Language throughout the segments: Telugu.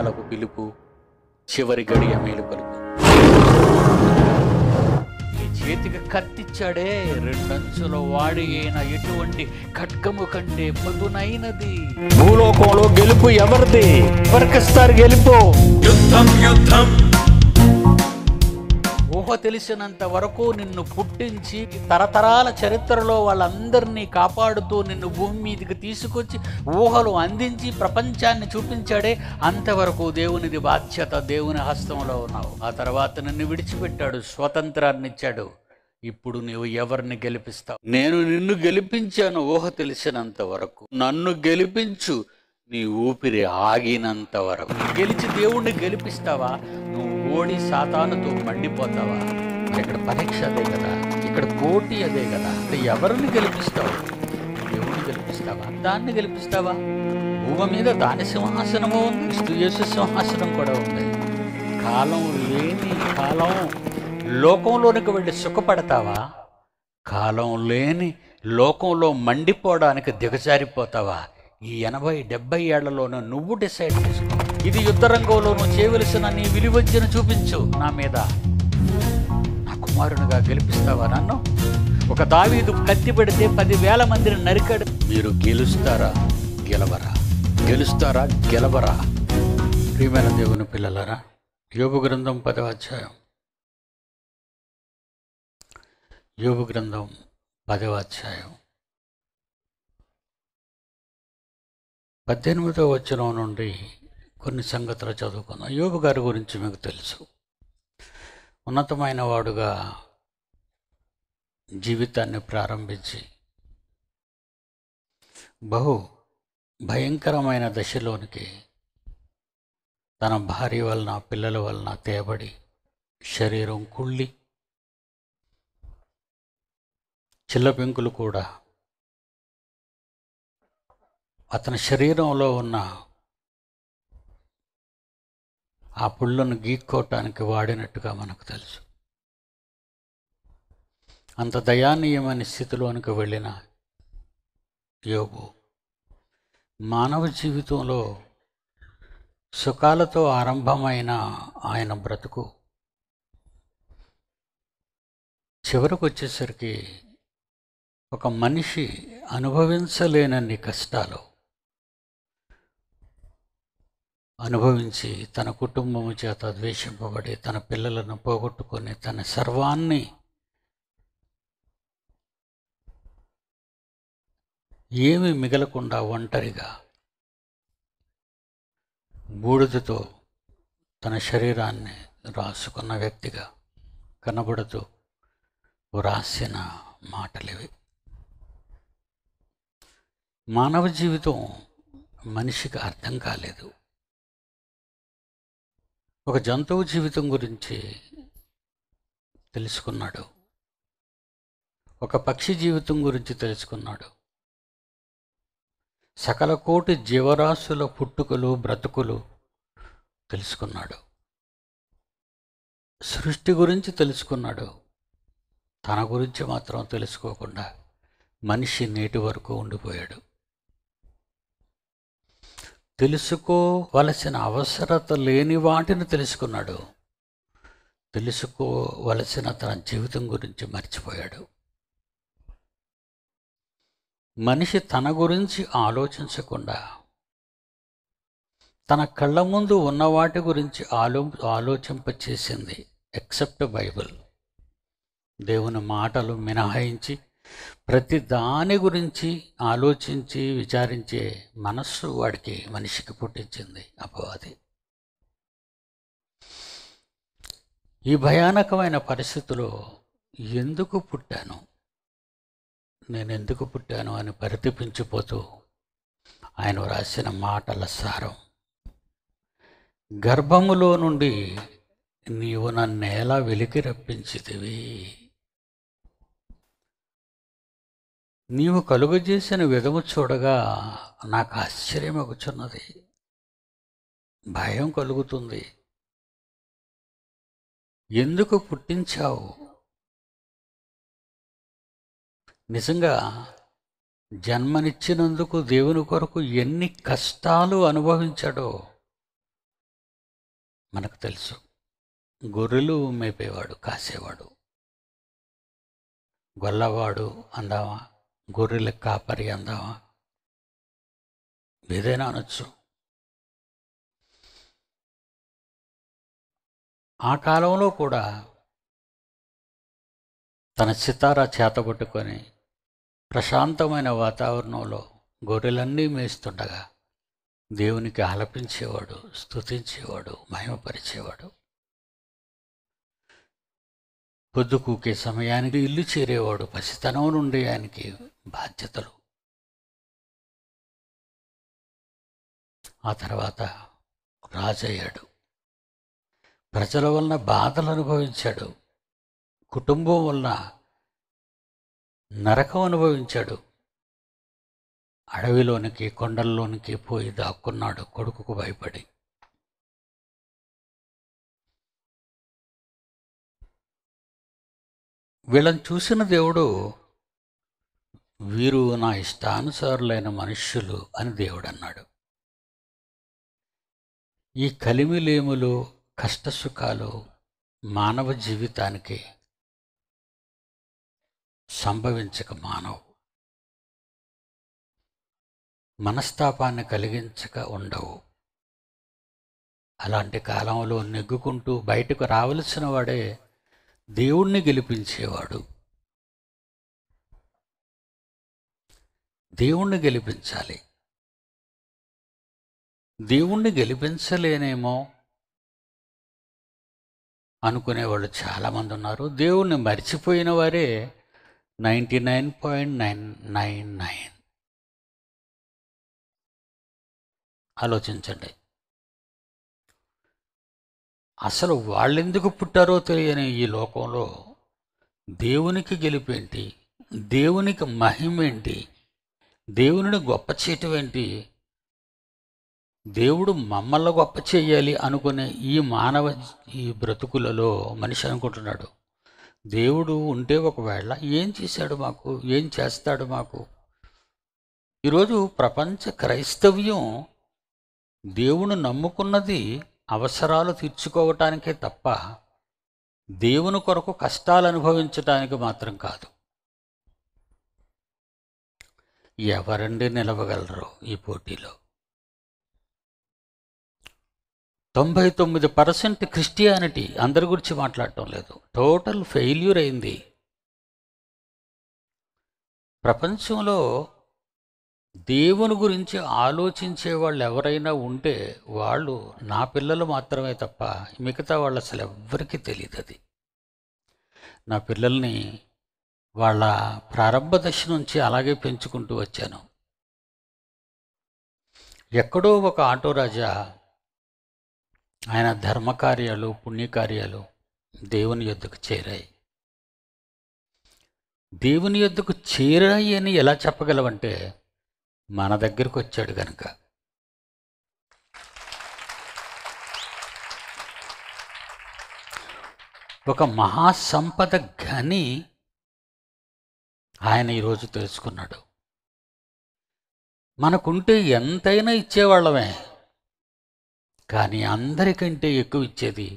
కాలపు పిలుపు చివరి గడియ మేలుకొలుపు ఈ చేతికి కత్తిచ్చాడే రెండంచుల వాడి అయిన ఎటువంటి ఖడ్గము కంటే పదునైనది భూలోకంలో గెలుపు ఎవరిది ఎవరికిస్తారు గెలుపు యుద్ధం యుద్ధం ఊహ తెలిసినంత వరకు నిన్ను పుట్టించి తరతరాల చరిత్రలో వాళ్ళందరినీ కాపాడుతూ నిన్ను భూమి మీదకి తీసుకొచ్చి ఊహలు అందించి ప్రపంచాన్ని చూపించాడే అంతవరకు దేవునిది బాధ్యత దేవుని హస్తంలో ఉన్నావు ఆ తర్వాత నిన్ను విడిచిపెట్టాడు స్వతంత్రాన్ని ఇచ్చాడు ఇప్పుడు నీవు ఎవరిని గెలిపిస్తావు నేను నిన్ను గెలిపించాను ఊహ తెలిసినంత వరకు నన్ను గెలిపించు నీ ఊపిరి ఆగినంత వరకు గెలిచి దేవుణ్ణి గెలిపిస్తావా నువ్వు ఓడి సాతానుతో మండిపోతావా ఇక్కడ పరీక్ష అదే కదా ఇక్కడ కోటి అదే కదా ఎవరిని గెలిపిస్తావు ఎవరిని గెలిపిస్తావా దాన్ని గెలిపిస్తావా భూమి మీద దాని సింహాసనము ఉంది క్రిస్తుయేసు సింహాసనం కూడా ఉంది కాలం లేని కాలం లోకంలోనికి వెళ్ళి సుఖపడతావా కాలం లేని లోకంలో మండిపోవడానికి దిగజారిపోతావా ఈ ఎనభై డెబ్బై ఏళ్లలోనూ నువ్వు డిసైడ్ చేసుకో ఇది నువ్వు చేయవలసిన నీ విలువజ్జను చూపించు నా మీద నా కుమారునిగా గెలిపిస్తావా నన్ను ఒక దావీదు కత్తి పెడితే పదివేల మందిని నరికాడు మీరు గెలుస్తారా గెలవరా గెలుస్తారా గెలవరా ప్రియమైన దేవుని పిల్లలరా యోగు గ్రంథం పదవ అధ్యాయం యోగు గ్రంథం పదవ అధ్యాయం పద్దెనిమిదవ వచనం నుండి కొన్ని సంగతులు చదువుకున్నాం యోగు గారి గురించి మీకు తెలుసు ఉన్నతమైన వాడుగా జీవితాన్ని ప్రారంభించి బహు భయంకరమైన దశలోనికి తన భార్య వలన పిల్లల వలన తేబడి శరీరం కుళ్ళి చిల్లపెంకులు కూడా అతని శరీరంలో ఉన్న ఆ పుళ్ళను గీక్కోవటానికి వాడినట్టుగా మనకు తెలుసు అంత దయానీయమైన స్థితిలోనికి వెళ్ళిన యోగు మానవ జీవితంలో సుఖాలతో ఆరంభమైన ఆయన బ్రతుకు చివరకు వచ్చేసరికి ఒక మనిషి అనుభవించలేనన్ని కష్టాలు అనుభవించి తన కుటుంబం చేత ద్వేషింపబడి తన పిల్లలను పోగొట్టుకొని తన సర్వాన్ని ఏమి మిగలకుండా ఒంటరిగా బూడిదతో తన శరీరాన్ని రాసుకున్న వ్యక్తిగా కనబడుతూ వ్రాసిన మాటలివి మానవ జీవితం మనిషికి అర్థం కాలేదు ఒక జంతువు జీవితం గురించి తెలుసుకున్నాడు ఒక పక్షి జీవితం గురించి తెలుసుకున్నాడు సకల కోటి జీవరాశుల పుట్టుకలు బ్రతుకులు తెలుసుకున్నాడు సృష్టి గురించి తెలుసుకున్నాడు తన గురించి మాత్రం తెలుసుకోకుండా మనిషి నేటి వరకు ఉండిపోయాడు తెలుసుకోవలసిన అవసరత లేని వాటిని తెలుసుకున్నాడు తెలుసుకోవలసిన తన జీవితం గురించి మర్చిపోయాడు మనిషి తన గురించి ఆలోచించకుండా తన కళ్ళ ముందు ఉన్న వాటి గురించి ఆలో ఆలోచింపచేసింది ఎక్సెప్ట్ బైబిల్ దేవుని మాటలు మినహాయించి ప్రతి దాని గురించి ఆలోచించి విచారించే మనస్సు వాడికి మనిషికి పుట్టించింది అపవాది ఈ భయానకమైన పరిస్థితిలో ఎందుకు పుట్టాను నేను ఎందుకు పుట్టాను అని పరితపించిపోతూ ఆయన వ్రాసిన మాటల సారం గర్భములో నుండి నీవు నన్నేలా వెలికి రప్పించితివి నీవు కలుగజేసిన విధము చూడగా నాకు ఆశ్చర్యం ఒకచున్నది భయం కలుగుతుంది ఎందుకు పుట్టించావు నిజంగా జన్మనిచ్చినందుకు దేవుని కొరకు ఎన్ని కష్టాలు అనుభవించాడో మనకు తెలుసు గొర్రెలు మేపేవాడు కాసేవాడు గొల్లవాడు అందామా గొర్రెలు కాపరి అందామా ఏదైనా అనొచ్చు ఆ కాలంలో కూడా తన సితారా కొట్టుకొని ప్రశాంతమైన వాతావరణంలో గొర్రెలన్నీ మేస్తుండగా దేవునికి ఆలపించేవాడు స్థుతించేవాడు మహిమపరిచేవాడు పొద్దుకూకే సమయానికి ఇల్లు చేరేవాడు పసితనం నుండి ఆయనకి బాధ్యతలు ఆ తర్వాత రాజయ్యాడు ప్రజల వలన బాధలు అనుభవించాడు కుటుంబం వలన నరకం అనుభవించాడు అడవిలోనికి కొండల్లోనికి పోయి దాక్కున్నాడు కొడుకుకు భయపడి వీళ్ళని చూసిన దేవుడు వీరు నా ఇష్టానుసారులైన మనుష్యులు అని దేవుడన్నాడు ఈ కలిమిలేములు కష్టసుఖాలు మానవ జీవితానికి సంభవించక మానవు మనస్తాపాన్ని కలిగించక ఉండవు అలాంటి కాలంలో నెగ్గుకుంటూ బయటకు రావలసిన వాడే దేవుణ్ణి గెలిపించేవాడు దేవుణ్ణి గెలిపించాలి దేవుణ్ణి గెలిపించలేనేమో అనుకునేవాళ్ళు చాలామంది ఉన్నారు దేవుణ్ణి మర్చిపోయిన వారే ninety nine point nine nine nine ఆలోచించండి అసలు వాళ్ళెందుకు పుట్టారో తెలియని ఈ లోకంలో దేవునికి గెలిపేంటి దేవునికి మహిమేంటి దేవునిని గొప్ప చేయటం ఏంటి దేవుడు మమ్మల్ని గొప్ప చేయాలి అనుకునే ఈ మానవ ఈ బ్రతుకులలో మనిషి అనుకుంటున్నాడు దేవుడు ఉంటే ఒకవేళ ఏం చేశాడు మాకు ఏం చేస్తాడు మాకు ఈరోజు ప్రపంచ క్రైస్తవ్యం దేవుని నమ్ముకున్నది అవసరాలు తీర్చుకోవటానికే తప్ప దేవుని కొరకు కష్టాలు అనుభవించటానికి మాత్రం కాదు ఎవరండి నిలవగలరు ఈ పోటీలో తొంభై తొమ్మిది పర్సెంట్ క్రిస్టియానిటీ అందరి గురించి మాట్లాడటం లేదు టోటల్ ఫెయిల్యూర్ అయింది ప్రపంచంలో దేవుని గురించి ఆలోచించే వాళ్ళు ఎవరైనా ఉంటే వాళ్ళు నా పిల్లలు మాత్రమే తప్ప మిగతా వాళ్ళు అసలు ఎవ్వరికీ తెలియదు అది నా పిల్లల్ని వాళ్ళ ప్రారంభ దశ నుంచి అలాగే పెంచుకుంటూ వచ్చాను ఎక్కడో ఒక ఆటో రాజా ఆయన ధర్మకార్యాలు పుణ్యకార్యాలు దేవుని యొద్దకు చేరాయి దేవుని యొద్దకు చేరాయి అని ఎలా చెప్పగలవంటే మన దగ్గరకు వచ్చాడు కనుక ఒక మహాసంపద గని ఆయన ఈరోజు తెలుసుకున్నాడు మనకుంటే ఎంతైనా ఇచ్చేవాళ్ళమే కానీ అందరికంటే ఎక్కువ ఇచ్చేది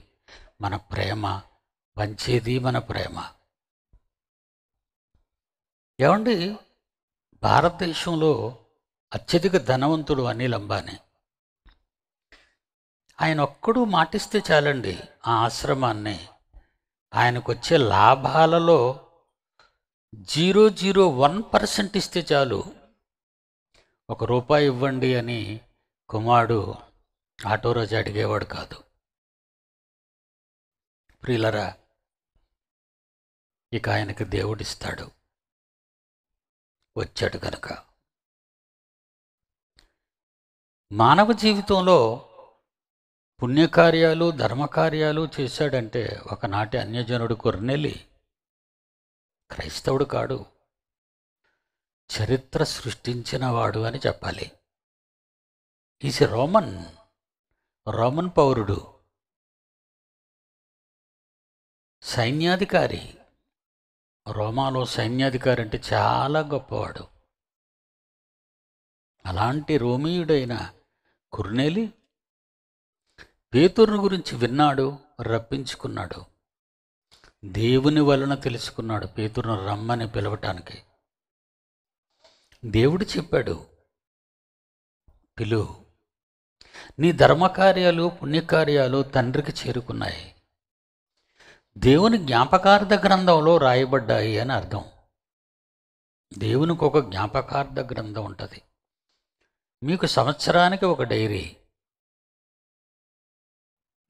మన ప్రేమ పంచేది మన ప్రేమ ఏమండి భారతదేశంలో అత్యధిక ధనవంతుడు అనిల్ అంబానీ ఆయన ఒక్కడూ మాటిస్తే చాలండి ఆ ఆశ్రమాన్ని ఆయనకు వచ్చే లాభాలలో జీరో జీరో వన్ పర్సెంట్ ఇస్తే చాలు ఒక రూపాయి ఇవ్వండి అని కుమారుడు ఆటో రోజు అడిగేవాడు కాదు ప్రియులరా ఇక ఆయనకి దేవుడిస్తాడు వచ్చాడు కనుక మానవ జీవితంలో పుణ్యకార్యాలు ధర్మకార్యాలు చేశాడంటే ఒకనాటి అన్యజనుడు కొర్నెలి క్రైస్తవుడు కాడు చరిత్ర సృష్టించిన వాడు అని చెప్పాలి ఈస్ రోమన్ రోమన్ పౌరుడు సైన్యాధికారి రోమాలో సైన్యాధికారి అంటే చాలా గొప్పవాడు అలాంటి రోమీయుడైన కుర్నేలి పేతురుని గురించి విన్నాడు రప్పించుకున్నాడు దేవుని వలన తెలుసుకున్నాడు పేతురును రమ్మని పిలవటానికి దేవుడు చెప్పాడు పిలు నీ ధర్మకార్యాలు పుణ్యకార్యాలు తండ్రికి చేరుకున్నాయి దేవుని జ్ఞాపకార్థ గ్రంథంలో రాయబడ్డాయి అని అర్థం దేవునికి ఒక జ్ఞాపకార్థ గ్రంథం ఉంటుంది మీకు సంవత్సరానికి ఒక డైరీ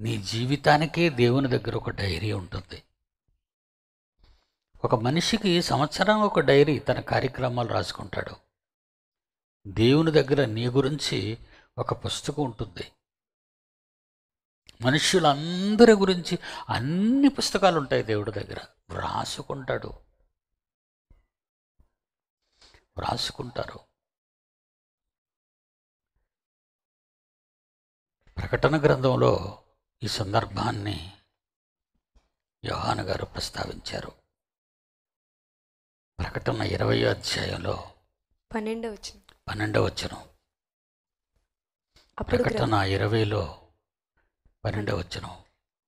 నీ జీవితానికే దేవుని దగ్గర ఒక డైరీ ఉంటుంది ఒక మనిషికి సంవత్సరం ఒక డైరీ తన కార్యక్రమాలు రాసుకుంటాడు దేవుని దగ్గర నీ గురించి ఒక పుస్తకం ఉంటుంది మనుష్యులందరి గురించి అన్ని పుస్తకాలు ఉంటాయి దేవుడి దగ్గర వ్రాసుకుంటాడు వ్రాసుకుంటారు ప్రకటన గ్రంథంలో ఈ సందర్భాన్ని యోహాన్ గారు ప్రస్తావించారు ప్రకటన ఇరవయో అధ్యాయంలో పన్నెండవ పన్నెండవ వచ్చను ప్రకటన ఇరవైలో పన్నెండవ వచ్చను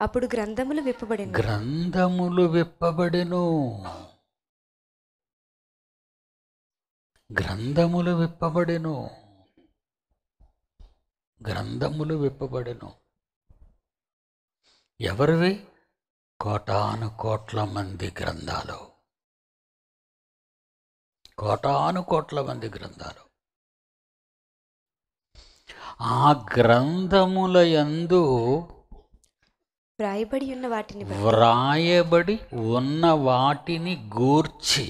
అప్పుడు గ్రంథములు విప్పబడి గ్రంథములు విప్పబడిను గ్రంథములు విప్పబడిను గ్రంథములు విప్పబడిను ఎవరివి కోటాను కోట్ల మంది గ్రంథాలు కోటాను కోట్ల మంది గ్రంథాలు ఆ గ్రంథముల యందు వ్రాయబడి ఉన్న వాటిని వ్రాయబడి ఉన్న వాటిని గూర్చి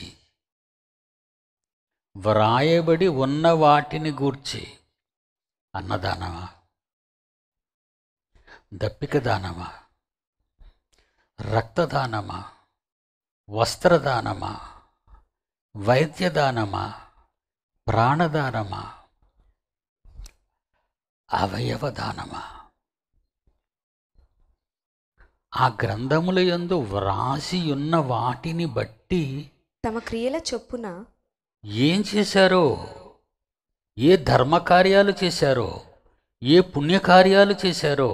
వ్రాయబడి ఉన్న వాటిని గూర్చి అన్నదానమా దప్పిక దానమా రక్తదానమా వస్త్రదానమా వైద్యదానమా ప్రాణదానమా అవయవదానమా ఆ గ్రంథముల యందు ఉన్న వాటిని బట్టి తమ క్రియల చొప్పున ఏం చేశారో ఏ ధర్మకార్యాలు చేశారో ఏ పుణ్యకార్యాలు చేశారో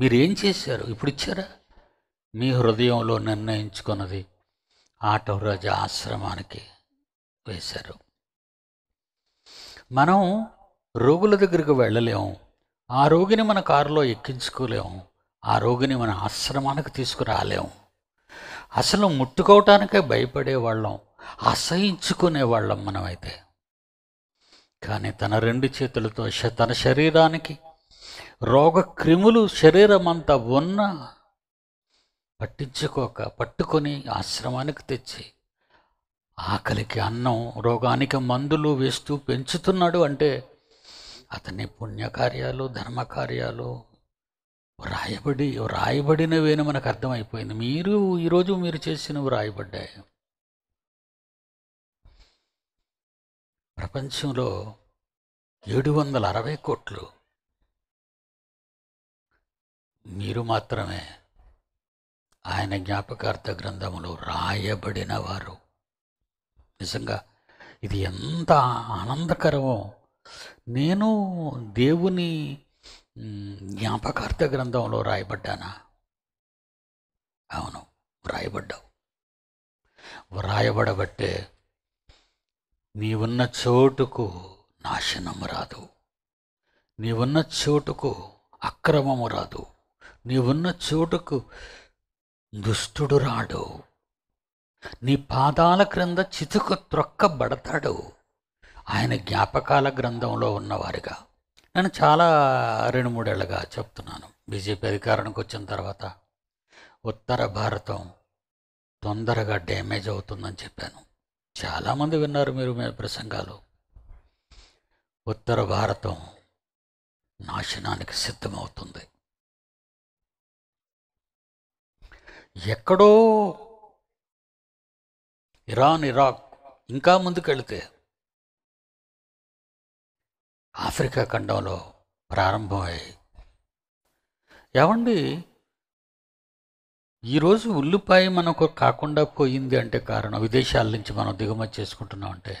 మీరేం చేశారు ఇప్పుడు ఇచ్చారా మీ హృదయంలో నిర్ణయించుకున్నది ఆటో రోజు ఆశ్రమానికి వేశారు మనం రోగుల దగ్గరికి వెళ్ళలేము ఆ రోగిని మన కారులో ఎక్కించుకోలేము ఆ రోగిని మన ఆశ్రమానికి తీసుకురాలేము అసలు ముట్టుకోవటానికే భయపడేవాళ్ళం అసహించుకునేవాళ్ళం మనమైతే కానీ తన రెండు చేతులతో తన శరీరానికి రోగ క్రిములు శరీరం అంతా ఉన్న పట్టించుకోక పట్టుకొని ఆశ్రమానికి తెచ్చి ఆకలికి అన్నం రోగానికి మందులు వేస్తూ పెంచుతున్నాడు అంటే అతని పుణ్యకార్యాలు ధర్మకార్యాలు రాయబడి రాయబడినవేని మనకు అర్థమైపోయింది మీరు ఈరోజు మీరు చేసినవి వ్రాయబడ్డాయి ప్రపంచంలో ఏడు వందల అరవై కోట్లు మీరు మాత్రమే ఆయన జ్ఞాపకార్థ గ్రంథంలో రాయబడిన వారు నిజంగా ఇది ఎంత ఆనందకరమో నేను దేవుని జ్ఞాపకార్థ గ్రంథంలో రాయబడ్డానా అవును వ్రాయబడ్డావు వ్రాయబడబట్టే నీవున్న చోటుకు నాశనం రాదు నీవున్న చోటుకు అక్రమము రాదు నీవున్న చోటుకు దుష్టుడు రాడు నీ పాదాల క్రింద చితుకు త్రొక్కబడతాడు ఆయన జ్ఞాపకాల గ్రంథంలో ఉన్నవారుగా నేను చాలా రెండు మూడేళ్ళగా చెప్తున్నాను బీజేపీ అధికారానికి వచ్చిన తర్వాత ఉత్తర భారతం తొందరగా డ్యామేజ్ అవుతుందని చెప్పాను చాలామంది విన్నారు మీరు మీ ప్రసంగాలు ఉత్తర భారతం నాశనానికి సిద్ధమవుతుంది ఎక్కడో ఇరాన్ ఇరాక్ ఇంకా ముందుకెళితే ఆఫ్రికా ఖండంలో ప్రారంభమయ్యాయి ఏమండి ఈరోజు ఉల్లిపాయ మనకు కాకుండా పోయింది అంటే కారణం విదేశాల నుంచి మనం దిగుమతి చేసుకుంటున్నాం అంటే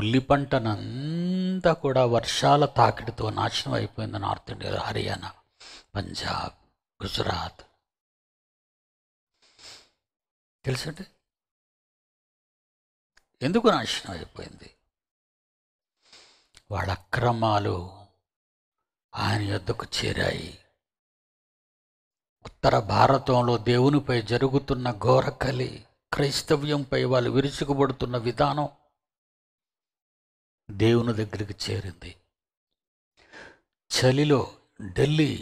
ఉల్లి పంటనంతా కూడా వర్షాల తాకిడితో నాశనం అయిపోయింది నార్త్ ఇండియా హర్యానా పంజాబ్ గుజరాత్ తెలుసండి ఎందుకు నాశనం అయిపోయింది వాళ్ళ అక్రమాలు ఆయన యొద్దకు చేరాయి ఉత్తర భారతంలో దేవునిపై జరుగుతున్న ఘోర కలి క్రైస్తవ్యంపై వాళ్ళు విరుచుకుపడుతున్న విధానం దేవుని దగ్గరికి చేరింది చలిలో ఢిల్లీ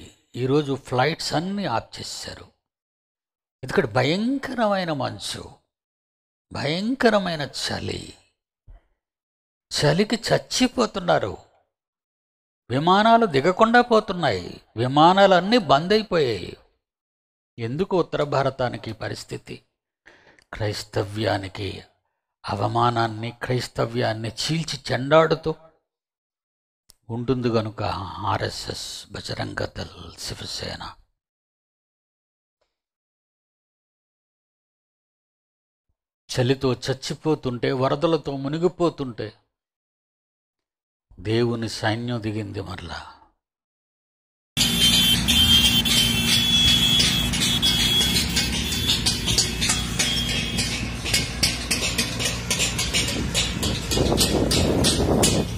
ఈరోజు ఫ్లైట్స్ అన్నీ ఆప్ చేశారు ఎందుకంటే భయంకరమైన మంచు భయంకరమైన చలి చలికి చచ్చిపోతున్నారు విమానాలు దిగకుండా పోతున్నాయి విమానాలన్నీ బంద్ అయిపోయాయి ఎందుకు ఉత్తర భారతానికి పరిస్థితి క్రైస్తవ్యానికి అవమానాన్ని క్రైస్తవ్యాన్ని చీల్చి చెండాడుతూ ఉంటుంది కనుక ఆర్ఎస్ఎస్ బజరంగ దళ్ శివసేన చలితో చచ్చిపోతుంటే వరదలతో మునిగిపోతుంటే దేవుని సైన్యం దిగింది మరలా Thank you.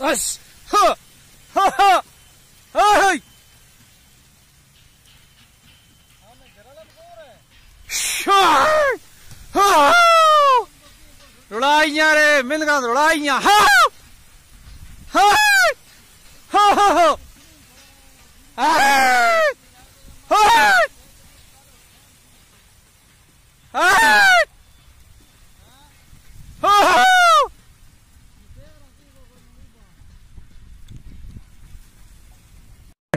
Us! Ha! Ha ha! Ha hey! Sure! Ha! Rulainya re! Milgan rulainya! Ha!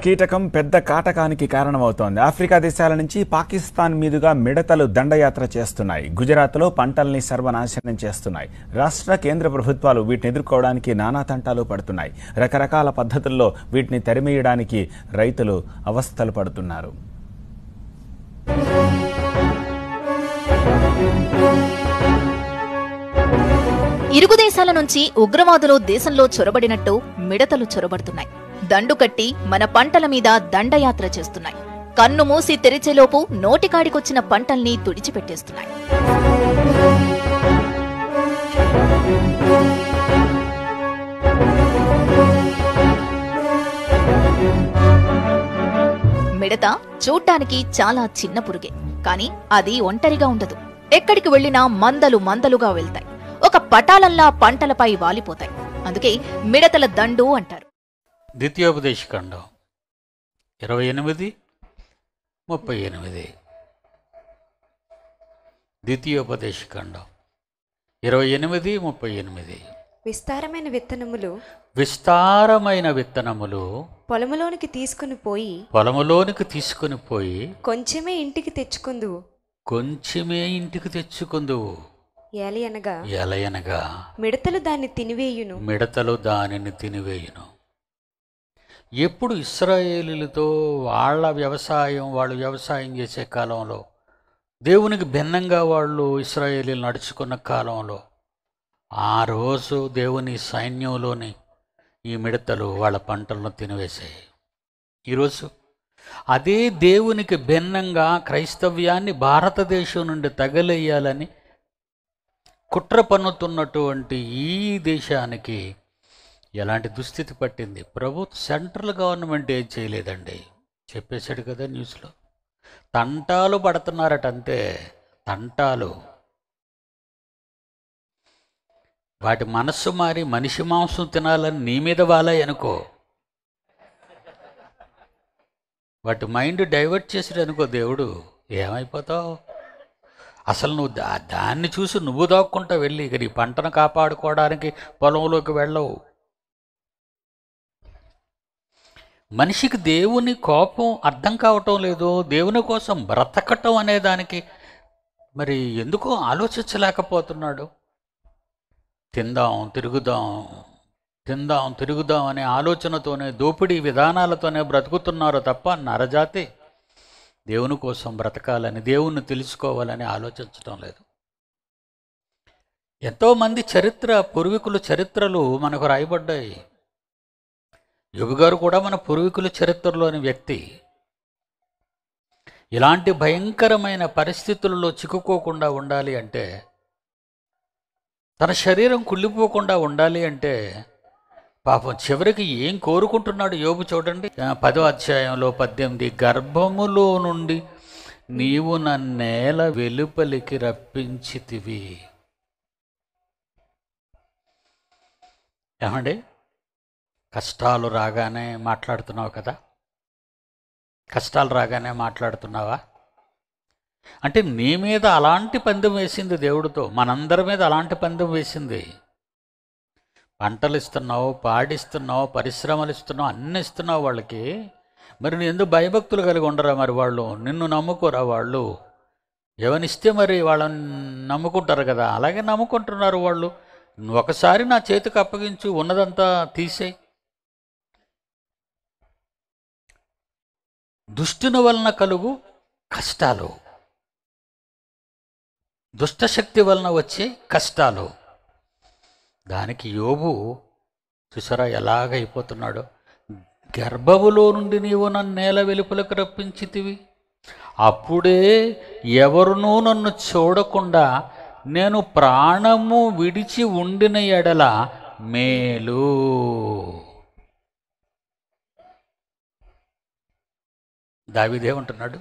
కీటకం పెద్ద కాటకానికి కారణమవుతోంది ఆఫ్రికా దేశాల నుంచి పాకిస్తాన్ మీదుగా మిడతలు దండయాత్ర చేస్తున్నాయి గుజరాత్లో పంటల్ని సర్వనాశనం చేస్తున్నాయి రాష్ట్ర కేంద్ర ప్రభుత్వాలు వీటిని ఎదుర్కోవడానికి నానా తంటాలు పడుతున్నాయి రకరకాల పద్ధతుల్లో వీటిని తరిమేయడానికి రైతులు అవస్థలు పడుతున్నారు ఇరుగు దేశాల నుంచి ఉగ్రవాదులు దేశంలో చొరబడినట్టు మిడతలు చొరబడుతున్నాయి దండు కట్టి మన పంటల మీద దండయాత్ర చేస్తున్నాయి కన్ను మూసి తెరిచేలోపు నోటికాడికొచ్చిన పంటల్ని తుడిచిపెట్టేస్తున్నాయి మిడత చూడ్డానికి చాలా చిన్న పురుగే కానీ అది ఒంటరిగా ఉండదు ఎక్కడికి వెళ్లినా మందలు మందలుగా వెళ్తాయి ఒక పటాలంలా పంటలపై వాలిపోతాయి అందుకే మిడతల దండు అంటారు ద్వితీయోపదేశకాండం ఇరవై ఎనిమిది ముప్పై ఎనిమిది ద్వితీయోపదేశకాండం ఇరవై ఎనిమిది ముప్పై ఎనిమిది విస్తారమైన విత్తనములు విస్తారమైన విత్తనములు పొలములోనికి తీసుకుని పోయి పొలములోనికి తీసుకుని పోయి కొంచెమే ఇంటికి తెచ్చుకుందు కొంచెమే ఇంటికి తెచ్చుకుందువు ఎలయనగా ఎలయనగా మిడతలు దాన్ని తినివేయును మిడతలు దానిని తినివేయును ఎప్పుడు ఇస్రాయేలీలతో వాళ్ళ వ్యవసాయం వాళ్ళు వ్యవసాయం చేసే కాలంలో దేవునికి భిన్నంగా వాళ్ళు ఇస్రాయేలీలు నడుచుకున్న కాలంలో ఆ రోజు దేవుని సైన్యంలోని ఈ మిడతలు వాళ్ళ పంటలను తినివేశాయి ఈరోజు అదే దేవునికి భిన్నంగా క్రైస్తవ్యాన్ని భారతదేశం నుండి తగలేయాలని కుట్ర పన్నుతున్నటువంటి ఈ దేశానికి ఎలాంటి దుస్థితి పట్టింది ప్రభుత్వ సెంట్రల్ గవర్నమెంట్ ఏం చేయలేదండి చెప్పేశాడు కదా న్యూస్లో తంటాలు పడుతున్నారట అంతే తంటాలు వాటి మనస్సు మారి మనిషి మాంసం తినాలని నీ మీద వాలాయి అనుకో వాటి మైండ్ డైవర్ట్ చేసాడు అనుకో దేవుడు ఏమైపోతావు అసలు నువ్వు దా దాన్ని చూసి నువ్వు దాక్కుంటా వెళ్ళి ఇక నీ పంటను కాపాడుకోవడానికి పొలంలోకి వెళ్ళవు మనిషికి దేవుని కోపం అర్థం కావటం లేదు దేవుని కోసం బ్రతకటం అనే దానికి మరి ఎందుకో ఆలోచించలేకపోతున్నాడు తిందాం తిరుగుదాం తిందాం తిరుగుదాం అనే ఆలోచనతోనే దోపిడీ విధానాలతోనే బ్రతుకుతున్నారు తప్ప నరజాతి దేవుని కోసం బ్రతకాలని దేవుణ్ణి తెలుసుకోవాలని ఆలోచించటం లేదు ఎంతోమంది చరిత్ర పూర్వీకుల చరిత్రలు మనకు రాయబడ్డాయి జబుగారు కూడా మన పూర్వీకుల చరిత్రలోని వ్యక్తి ఇలాంటి భయంకరమైన పరిస్థితులలో చిక్కుకోకుండా ఉండాలి అంటే తన శరీరం కుళ్ళిపోకుండా ఉండాలి అంటే పాపం చివరికి ఏం కోరుకుంటున్నాడు యోబు చూడండి పదో అధ్యాయంలో పద్దెనిమిది గర్భములో నుండి నీవు నా నేల వెలుపలికి రప్పించితివి ఏమండి కష్టాలు రాగానే మాట్లాడుతున్నావు కదా కష్టాలు రాగానే మాట్లాడుతున్నావా అంటే నీ మీద అలాంటి పందెం వేసింది దేవుడితో మనందరి మీద అలాంటి పందెం వేసింది పంటలు ఇస్తున్నావు పాడిస్తున్నావు పరిశ్రమలు ఇస్తున్నావు అన్ని ఇస్తున్నావు వాళ్ళకి మరి నీ ఎందుకు భయభక్తులు కలిగి ఉండరా మరి వాళ్ళు నిన్ను నమ్ముకోరా వాళ్ళు ఎవనిస్తే మరి వాళ్ళని నమ్ముకుంటారు కదా అలాగే నమ్ముకుంటున్నారు వాళ్ళు ఒకసారి నా చేతికి అప్పగించు ఉన్నదంతా తీసేయి దుష్టుని వలన కలుగు కష్టాలు దుష్టశక్తి వలన వచ్చే కష్టాలు దానికి యోబు చూసారా ఎలాగ గర్భములో నుండి నీవు నన్ను నేల వెలుపులకు రప్పించితివి అప్పుడే ఎవరునూ నన్ను చూడకుండా నేను ప్రాణము విడిచి ఉండిన ఎడల మేలు దావిదేమంటున్నాడు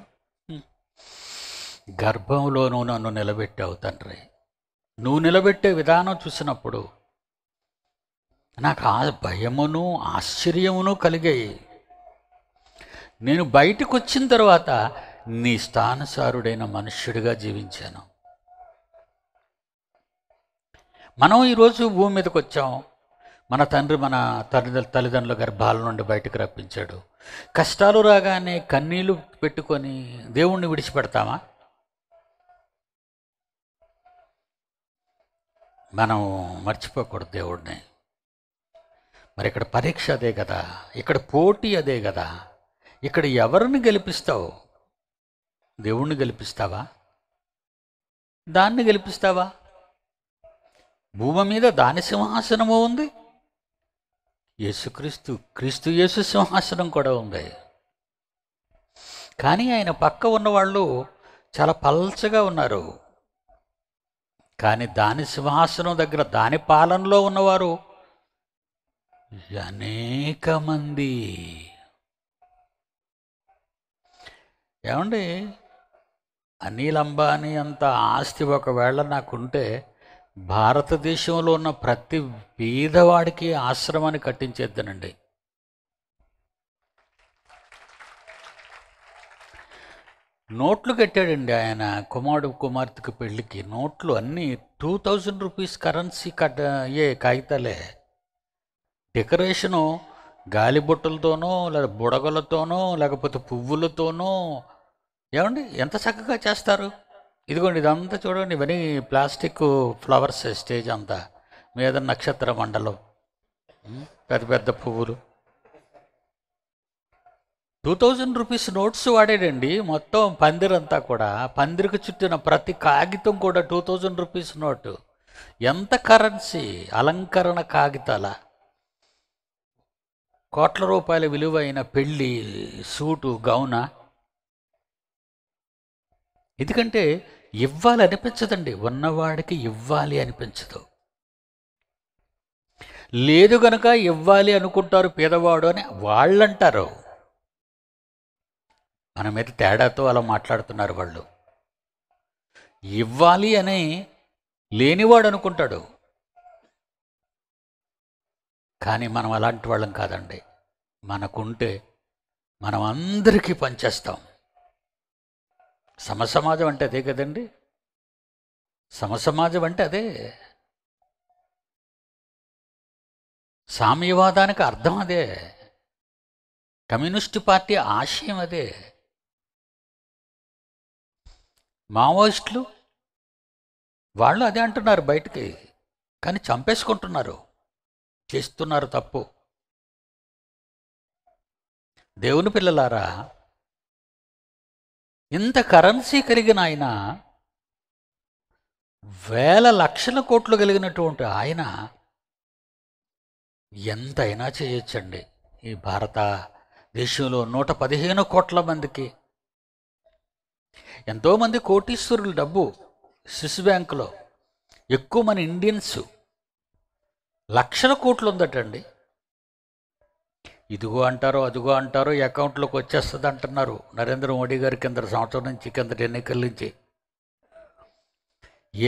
గర్భంలోనూ నన్ను నిలబెట్టావు తండ్రి నువ్వు నిలబెట్టే విధానం చూసినప్పుడు నాకు ఆ భయమును ఆశ్చర్యమును కలిగాయి నేను బయటకు వచ్చిన తర్వాత నీ స్థానసారుడైన మనుష్యుడిగా జీవించాను మనం ఈరోజు భూమి మీదకి వచ్చాం మన తండ్రి మన తల్లిదండ్రుల తల్లిదండ్రుల గర్భాల నుండి బయటకు రప్పించాడు కష్టాలు రాగానే కన్నీళ్ళు పెట్టుకొని దేవుణ్ణి విడిచిపెడతామా మనం మర్చిపోకూడదు దేవుడిని మరి ఇక్కడ పరీక్ష అదే కదా ఇక్కడ పోటీ అదే కదా ఇక్కడ ఎవరిని గెలిపిస్తావు దేవుణ్ణి గెలిపిస్తావా దాన్ని గెలిపిస్తావా భూమి మీద దాని సింహాసనము ఉంది యేసుక్రీస్తు క్రీస్తు యేసు సింహాసనం కూడా ఉంది కానీ ఆయన పక్క ఉన్నవాళ్ళు చాలా పల్చగా ఉన్నారు కానీ దాని సింహాసనం దగ్గర దాని పాలనలో ఉన్నవారు అనేక మంది ఏమండి అనిల్ అంబానీ అంత ఆస్తి ఒకవేళ నాకుంటే భారతదేశంలో ఉన్న ప్రతి బీదవాడికి ఆశ్రమాన్ని కట్టించేద్దనండి నోట్లు కట్టాడండి ఆయన కుమారుడు కుమార్తెకి పెళ్ళికి నోట్లు అన్నీ టూ థౌజండ్ రూపీస్ కరెన్సీ కట్ట అయ్యే కాగితాలే డెకరేషను గాలిబుట్టలతోనో లేదా బుడగలతోనో లేకపోతే పువ్వులతోనో ఏమండి ఎంత చక్కగా చేస్తారు ఇదిగోండి ఇదంతా చూడండి ఇవన్నీ ప్లాస్టిక్ ఫ్లవర్స్ స్టేజ్ అంతా మీద నక్షత్ర మండలం పెద్ద పెద్ద పువ్వులు టూ థౌజండ్ రూపీస్ నోట్స్ వాడాడండి మొత్తం పందిరంతా కూడా పందిరికి చుట్టిన ప్రతి కాగితం కూడా టూ థౌజండ్ రూపీస్ నోటు ఎంత కరెన్సీ అలంకరణ కాగితాల కోట్ల రూపాయల విలువైన పెళ్ళి సూటు గౌనా ఎందుకంటే ఇవ్వాలి అనిపించదండి ఉన్నవాడికి ఇవ్వాలి అనిపించదు లేదు గనక ఇవ్వాలి అనుకుంటారు పేదవాడు అని వాళ్ళంటారు మన మీద తేడాతో అలా మాట్లాడుతున్నారు వాళ్ళు ఇవ్వాలి అని లేనివాడు అనుకుంటాడు కానీ మనం అలాంటి వాళ్ళం కాదండి మనకుంటే మనం అందరికీ పనిచేస్తాం సమసమాజం అంటే అదే కదండి సమసమాజం అంటే అదే సామ్యవాదానికి అర్థం అదే కమ్యూనిస్టు పార్టీ ఆశయం అదే మావోయిస్టులు వాళ్ళు అదే అంటున్నారు బయటికి కానీ చంపేసుకుంటున్నారు చేస్తున్నారు తప్పు దేవుని పిల్లలారా ఇంత కరెన్సీ కలిగిన ఆయన వేల లక్షల కోట్లు కలిగినటువంటి ఆయన ఎంతైనా చేయొచ్చండి ఈ భారత దేశంలో నూట పదిహేను కోట్ల మందికి ఎంతోమంది కోటీశ్వరుల డబ్బు స్విస్ బ్యాంకులో ఎక్కువ మన ఇండియన్స్ లక్షల కోట్లు ఉందటండి ఇదిగో అంటారు అదిగో అంటారు అకౌంట్లోకి వచ్చేస్తుంది అంటున్నారు నరేంద్ర మోడీ గారి కింద సంవత్సరం నుంచి కిందటి ఎన్నికల నుంచి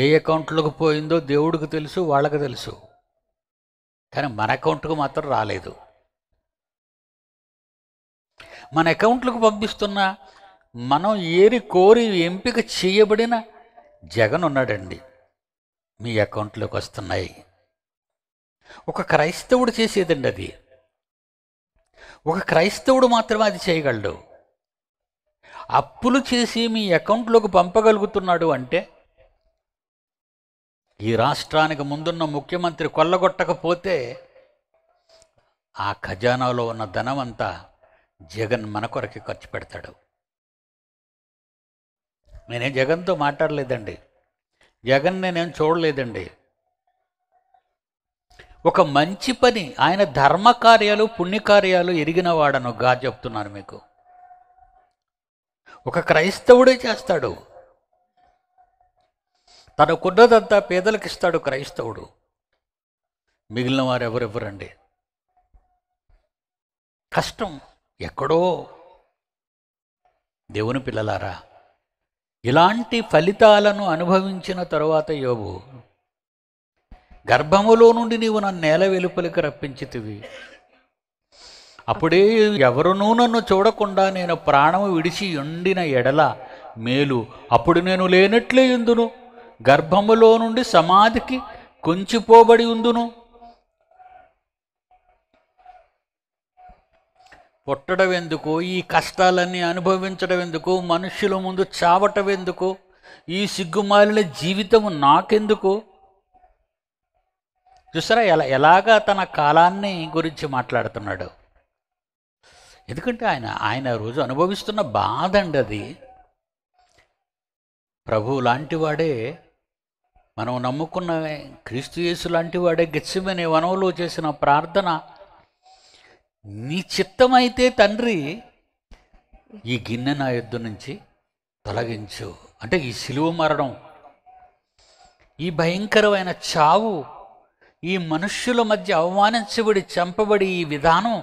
ఏ అకౌంట్లోకి పోయిందో దేవుడికి తెలుసు వాళ్ళకి తెలుసు కానీ మన అకౌంట్కు మాత్రం రాలేదు మన అకౌంట్లకు పంపిస్తున్న మనం ఏరి కోరి ఎంపిక చేయబడిన జగన్ ఉన్నాడండి మీ అకౌంట్లోకి వస్తున్నాయి ఒక క్రైస్తవుడు చేసేదండి అది ఒక క్రైస్తవుడు మాత్రమే అది చేయగలడు అప్పులు చేసి మీ అకౌంట్లోకి పంపగలుగుతున్నాడు అంటే ఈ రాష్ట్రానికి ముందున్న ముఖ్యమంత్రి కొల్లగొట్టకపోతే ఆ ఖజానాలో ఉన్న ధనం అంతా జగన్ మన కొరకి ఖర్చు పెడతాడు నేనే జగన్తో మాట్లాడలేదండి జగన్ నేనేం చూడలేదండి ఒక మంచి పని ఆయన ధర్మకార్యాలు పుణ్యకార్యాలు గా చెప్తున్నాను మీకు ఒక క్రైస్తవుడే చేస్తాడు తనకున్నదంతా పేదలకు ఇస్తాడు క్రైస్తవుడు మిగిలిన వారు ఎవరెవరండి కష్టం ఎక్కడో దేవుని పిల్లలారా ఇలాంటి ఫలితాలను అనుభవించిన తరువాత యోగు గర్భములో నుండి నీవు నా నేల వెలుపలికి రప్పించితివి అప్పుడే ఎవరునూ నన్ను చూడకుండా నేను ప్రాణము విడిచి ఎండిన ఎడల మేలు అప్పుడు నేను లేనట్లే ఉందును గర్భములో నుండి సమాధికి కొంచిపోబడి ఉందును పుట్టడం ఎందుకు ఈ కష్టాలన్నీ అనుభవించడం ఎందుకు మనుషుల ముందు చావటం ఎందుకు ఈ సిగ్గుమాలిన జీవితం నాకెందుకు చూసారా ఎలా ఎలాగా తన కాలాన్ని గురించి మాట్లాడుతున్నాడు ఎందుకంటే ఆయన ఆయన రోజు అనుభవిస్తున్న బాధ అండి అది ప్రభువు లాంటివాడే మనం నమ్ముకున్న క్రీస్తు యేసు వాడే గచ్చిమని వనంలో చేసిన ప్రార్థన నీ చిత్తమైతే తండ్రి ఈ గిన్నె నా యుద్ధ నుంచి తొలగించు అంటే ఈ సిలువ మరణం ఈ భయంకరమైన చావు ఈ మనుష్యుల మధ్య అవమానించబడి చంపబడి ఈ విధానం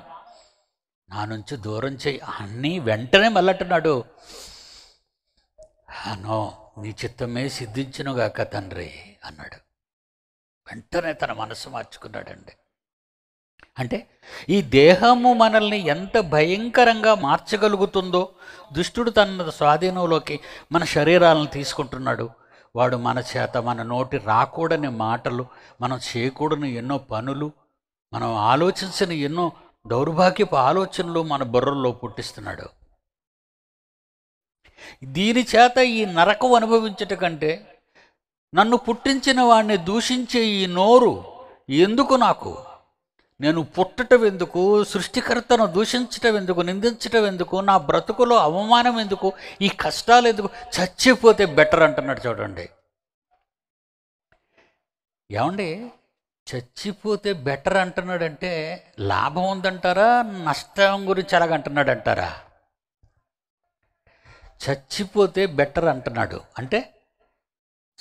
నా నుంచి దూరం చేయి అన్నీ వెంటనే మళ్ళంటున్నాడు అనో నీ చిత్తమే సిద్ధించునుగాక తండ్రి అన్నాడు వెంటనే తన మనసు మార్చుకున్నాడండి అంటే ఈ దేహము మనల్ని ఎంత భయంకరంగా మార్చగలుగుతుందో దుష్టుడు తన స్వాధీనంలోకి మన శరీరాలను తీసుకుంటున్నాడు వాడు మన చేత మన నోటి రాకూడని మాటలు మనం చేయకూడని ఎన్నో పనులు మనం ఆలోచించిన ఎన్నో దౌర్భాగ్యపు ఆలోచనలు మన బుర్రల్లో పుట్టిస్తున్నాడు దీని చేత ఈ నరకం అనుభవించట కంటే నన్ను పుట్టించిన వాడిని దూషించే ఈ నోరు ఎందుకు నాకు నేను పుట్టటం ఎందుకు సృష్టికర్తను దూషించటం ఎందుకు నిందించటం ఎందుకు నా బ్రతుకులో అవమానం ఎందుకు ఈ కష్టాలు ఎందుకు చచ్చిపోతే బెటర్ అంటున్నాడు చూడండి ఏమండి చచ్చిపోతే బెటర్ అంటున్నాడంటే లాభం ఉందంటారా నష్టం గురించి ఎలాగంటున్నాడంటారా చచ్చిపోతే బెటర్ అంటున్నాడు అంటే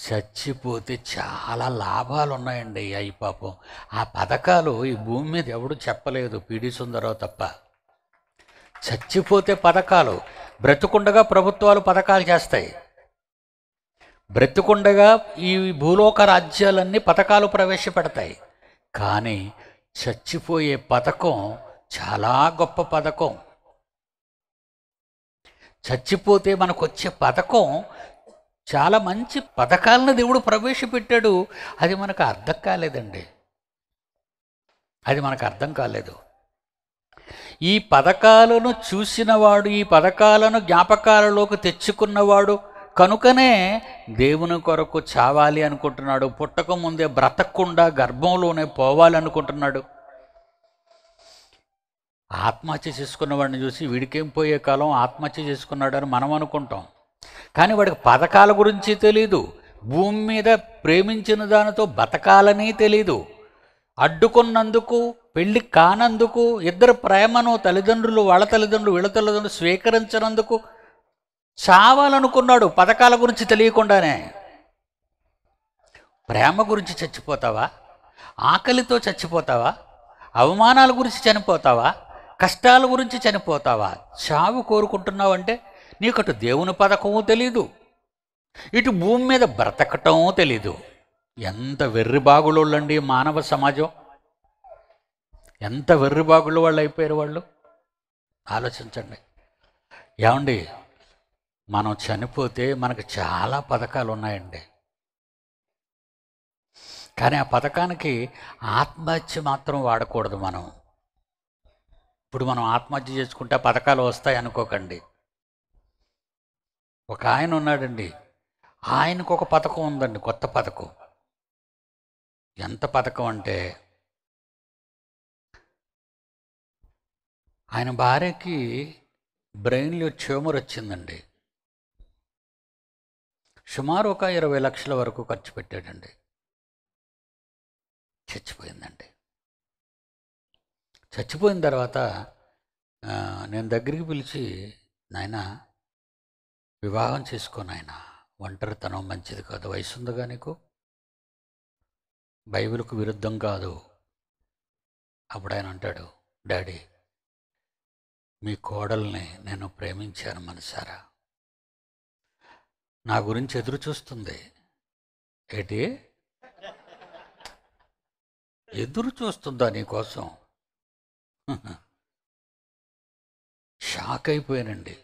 చచ్చిపోతే చాలా లాభాలు ఉన్నాయండి అయ్యి పాపం ఆ పథకాలు ఈ భూమి మీద ఎవడు చెప్పలేదు పీడి సుందరరావు తప్ప చచ్చిపోతే పథకాలు బ్రతుకుండగా ప్రభుత్వాలు పథకాలు చేస్తాయి బ్రతుకుండగా ఈ భూలోక రాజ్యాలన్నీ పథకాలు ప్రవేశపెడతాయి కానీ చచ్చిపోయే పథకం చాలా గొప్ప పథకం చచ్చిపోతే మనకు వచ్చే పథకం చాలా మంచి పథకాలను దేవుడు ప్రవేశపెట్టాడు అది మనకు అర్థం కాలేదండి అది మనకు అర్థం కాలేదు ఈ పథకాలను చూసినవాడు ఈ పథకాలను జ్ఞాపకాలలోకి తెచ్చుకున్నవాడు కనుకనే దేవుని కొరకు చావాలి అనుకుంటున్నాడు పుట్టక ముందే బ్రతకకుండా గర్భంలోనే పోవాలనుకుంటున్నాడు ఆత్మహత్య చేసుకున్నవాడిని చూసి వీడికేం పోయే కాలం ఆత్మహత్య చేసుకున్నాడని మనం అనుకుంటాం కానీ వాడికి పథకాల గురించి తెలీదు భూమి మీద ప్రేమించిన దానితో బతకాలని తెలీదు అడ్డుకున్నందుకు పెళ్లి కానందుకు ఇద్దరు ప్రేమను తల్లిదండ్రులు వాళ్ళ తల్లిదండ్రులు వీళ్ళ తల్లిదండ్రులు స్వీకరించినందుకు చావాలనుకున్నాడు పథకాల గురించి తెలియకుండానే ప్రేమ గురించి చచ్చిపోతావా ఆకలితో చచ్చిపోతావా అవమానాల గురించి చనిపోతావా కష్టాల గురించి చనిపోతావా చావు కోరుకుంటున్నావు అంటే నీకటు దేవుని పథకము తెలీదు ఇటు భూమి మీద బ్రతకటం తెలీదు ఎంత వెర్రిబాగులోళ్ళండి మానవ సమాజం ఎంత వెర్రిబాగులు వాళ్ళు అయిపోయారు వాళ్ళు ఆలోచించండి ఏమండి మనం చనిపోతే మనకు చాలా పథకాలు ఉన్నాయండి కానీ ఆ పథకానికి ఆత్మహత్య మాత్రం వాడకూడదు మనం ఇప్పుడు మనం ఆత్మహత్య చేసుకుంటే పథకాలు వస్తాయి అనుకోకండి ఒక ఆయన ఉన్నాడండి ఆయనకు ఒక పథకం ఉందండి కొత్త పథకం ఎంత పథకం అంటే ఆయన భార్యకి బ్రెయిన్లో ట్యూమర్ వచ్చిందండి సుమారు ఒక ఇరవై లక్షల వరకు ఖర్చు పెట్టాడండి చచ్చిపోయిందండి చచ్చిపోయిన తర్వాత నేను దగ్గరికి పిలిచి నాయనా వివాహం చేసుకొని ఆయన ఒంటరితనం మంచిది కాదు వయసు ఉందిగా నీకు బైబిల్కు విరుద్ధం కాదు అప్పుడు ఆయన అంటాడు డాడీ మీ కోడల్ని నేను ప్రేమించాను మనసారా నా గురించి ఎదురు చూస్తుంది ఏంటి ఎదురు చూస్తుందా నీకోసం షాక్ అయిపోయానండి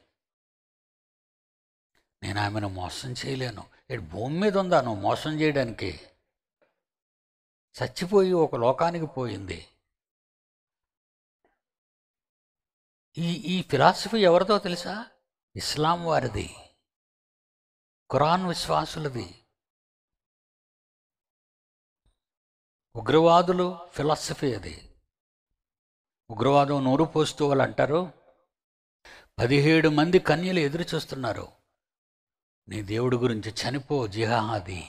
నేను ఆమెను మోసం చేయలేను ఇటు భూమి మీద ఉందా నువ్వు మోసం చేయడానికి చచ్చిపోయి ఒక లోకానికి పోయింది ఈ ఈ ఫిలాసఫీ ఎవరితో తెలుసా ఇస్లాం వారిది ఖురాన్ విశ్వాసులది ఉగ్రవాదులు ఫిలాసఫీ అది ఉగ్రవాదం నోరు పోస్తూ వాళ్ళు అంటారు పదిహేడు మంది కన్యలు ఎదురు చూస్తున్నారు నీ దేవుడి గురించి చనిపో జిహాది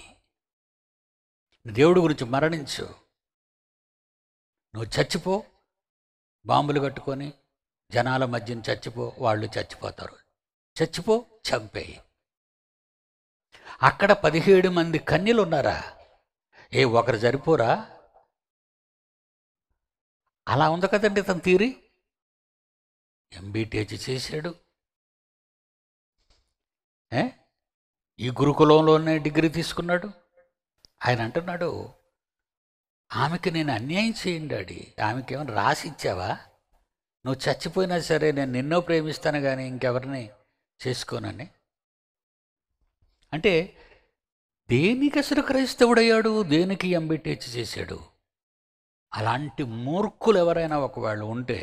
నీ దేవుడి గురించి మరణించు నువ్వు చచ్చిపో బాంబులు కట్టుకొని జనాల మధ్యని చచ్చిపో వాళ్ళు చచ్చిపోతారు చచ్చిపో చంపేయి అక్కడ పదిహేడు మంది కన్యలు ఉన్నారా ఏ ఒకరు సరిపోరా అలా ఉంది కదండి తన తీరి ఎంబీటీహెచ్ చేశాడు ఏ ఈ గురుకులంలోనే డిగ్రీ తీసుకున్నాడు ఆయన అంటున్నాడు ఆమెకి నేను అన్యాయం చేయండి డాడీ ఆమెకి ఏమైనా రాసి ఇచ్చావా నువ్వు చచ్చిపోయినా సరే నేను నిన్నో ప్రేమిస్తాను కానీ ఇంకెవరిని చేసుకోనని అంటే దేనికి అసలు క్రైస్తవుడయ్యాడు దేనికి ఎంబీటీహెచ్ చేశాడు అలాంటి మూర్ఖులు ఎవరైనా ఒకవేళ ఉంటే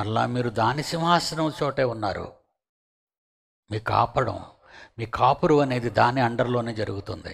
మళ్ళా మీరు దాని సింహాసనం చోటే ఉన్నారు మీ కాపడం మీ కాపురు అనేది దాని అండర్లోనే జరుగుతుంది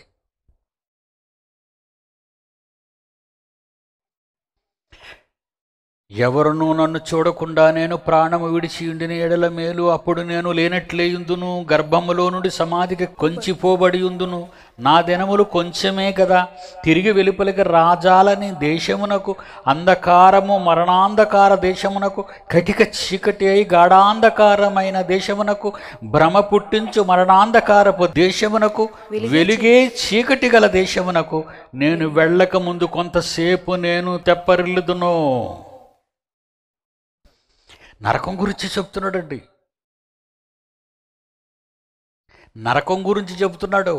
ఎవరునూ నన్ను చూడకుండా నేను ప్రాణము విడిచి ఉండిన ఎడల మేలు అప్పుడు నేను లేనట్లేయుందును గర్భములో నుండి సమాధికి కొంచిపోబడి ఉందును నా దినములు కొంచెమే కదా తిరిగి వెలుపలికి రాజాలని దేశమునకు అంధకారము మరణాంధకార దేశమునకు కటిక చీకటి అయి గాఢాంధకారమైన దేశమునకు భ్రమ పుట్టించు మరణాంధకారపు దేశమునకు వెలుగే చీకటి గల దేశమునకు నేను వెళ్ళక ముందు కొంతసేపు నేను తెప్పరిల్లుదును నరకం గురించి చెప్తున్నాడండి నరకం గురించి చెబుతున్నాడు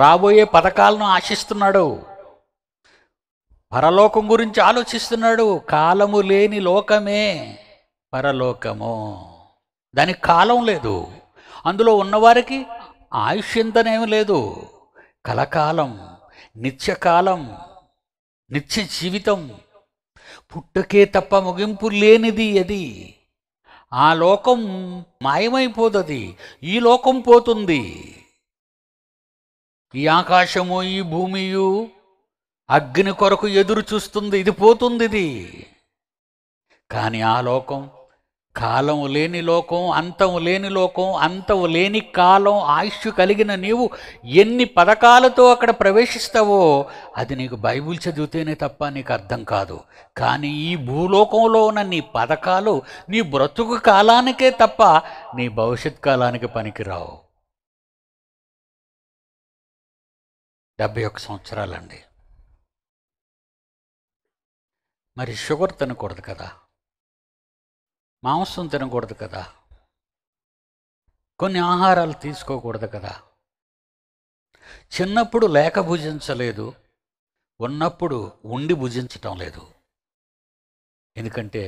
రాబోయే పథకాలను ఆశిస్తున్నాడు పరలోకం గురించి ఆలోచిస్తున్నాడు కాలము లేని లోకమే పరలోకము దానికి కాలం లేదు అందులో ఉన్నవారికి ఆయుష్ ఇంతనేమి లేదు కలకాలం నిత్యకాలం నిత్య జీవితం పుట్టకే తప్ప ముగింపు లేనిది అది ఆ లోకం మాయమైపోతుంది ఈ లోకం పోతుంది ఈ ఆకాశము ఈ భూమియు అగ్ని కొరకు ఎదురు చూస్తుంది ఇది పోతుంది ఇది కానీ ఆ లోకం కాలం లేని లోకం అంతం లేని లోకం అంతం లేని కాలం ఆయుష్ కలిగిన నీవు ఎన్ని పథకాలతో అక్కడ ప్రవేశిస్తావో అది నీకు బైబిల్ చదివితేనే తప్ప నీకు అర్థం కాదు కానీ ఈ భూలోకంలో ఉన్న నీ పథకాలు నీ బ్రతుకు కాలానికే తప్ప నీ భవిష్యత్ కాలానికి పనికిరావు డెబ్బై ఒక్క సంవత్సరాలండి మరి షుగర్ తినకూడదు కదా మాంసం తినకూడదు కదా కొన్ని ఆహారాలు తీసుకోకూడదు కదా చిన్నప్పుడు లేక భుజించలేదు ఉన్నప్పుడు ఉండి భుజించటం లేదు ఎందుకంటే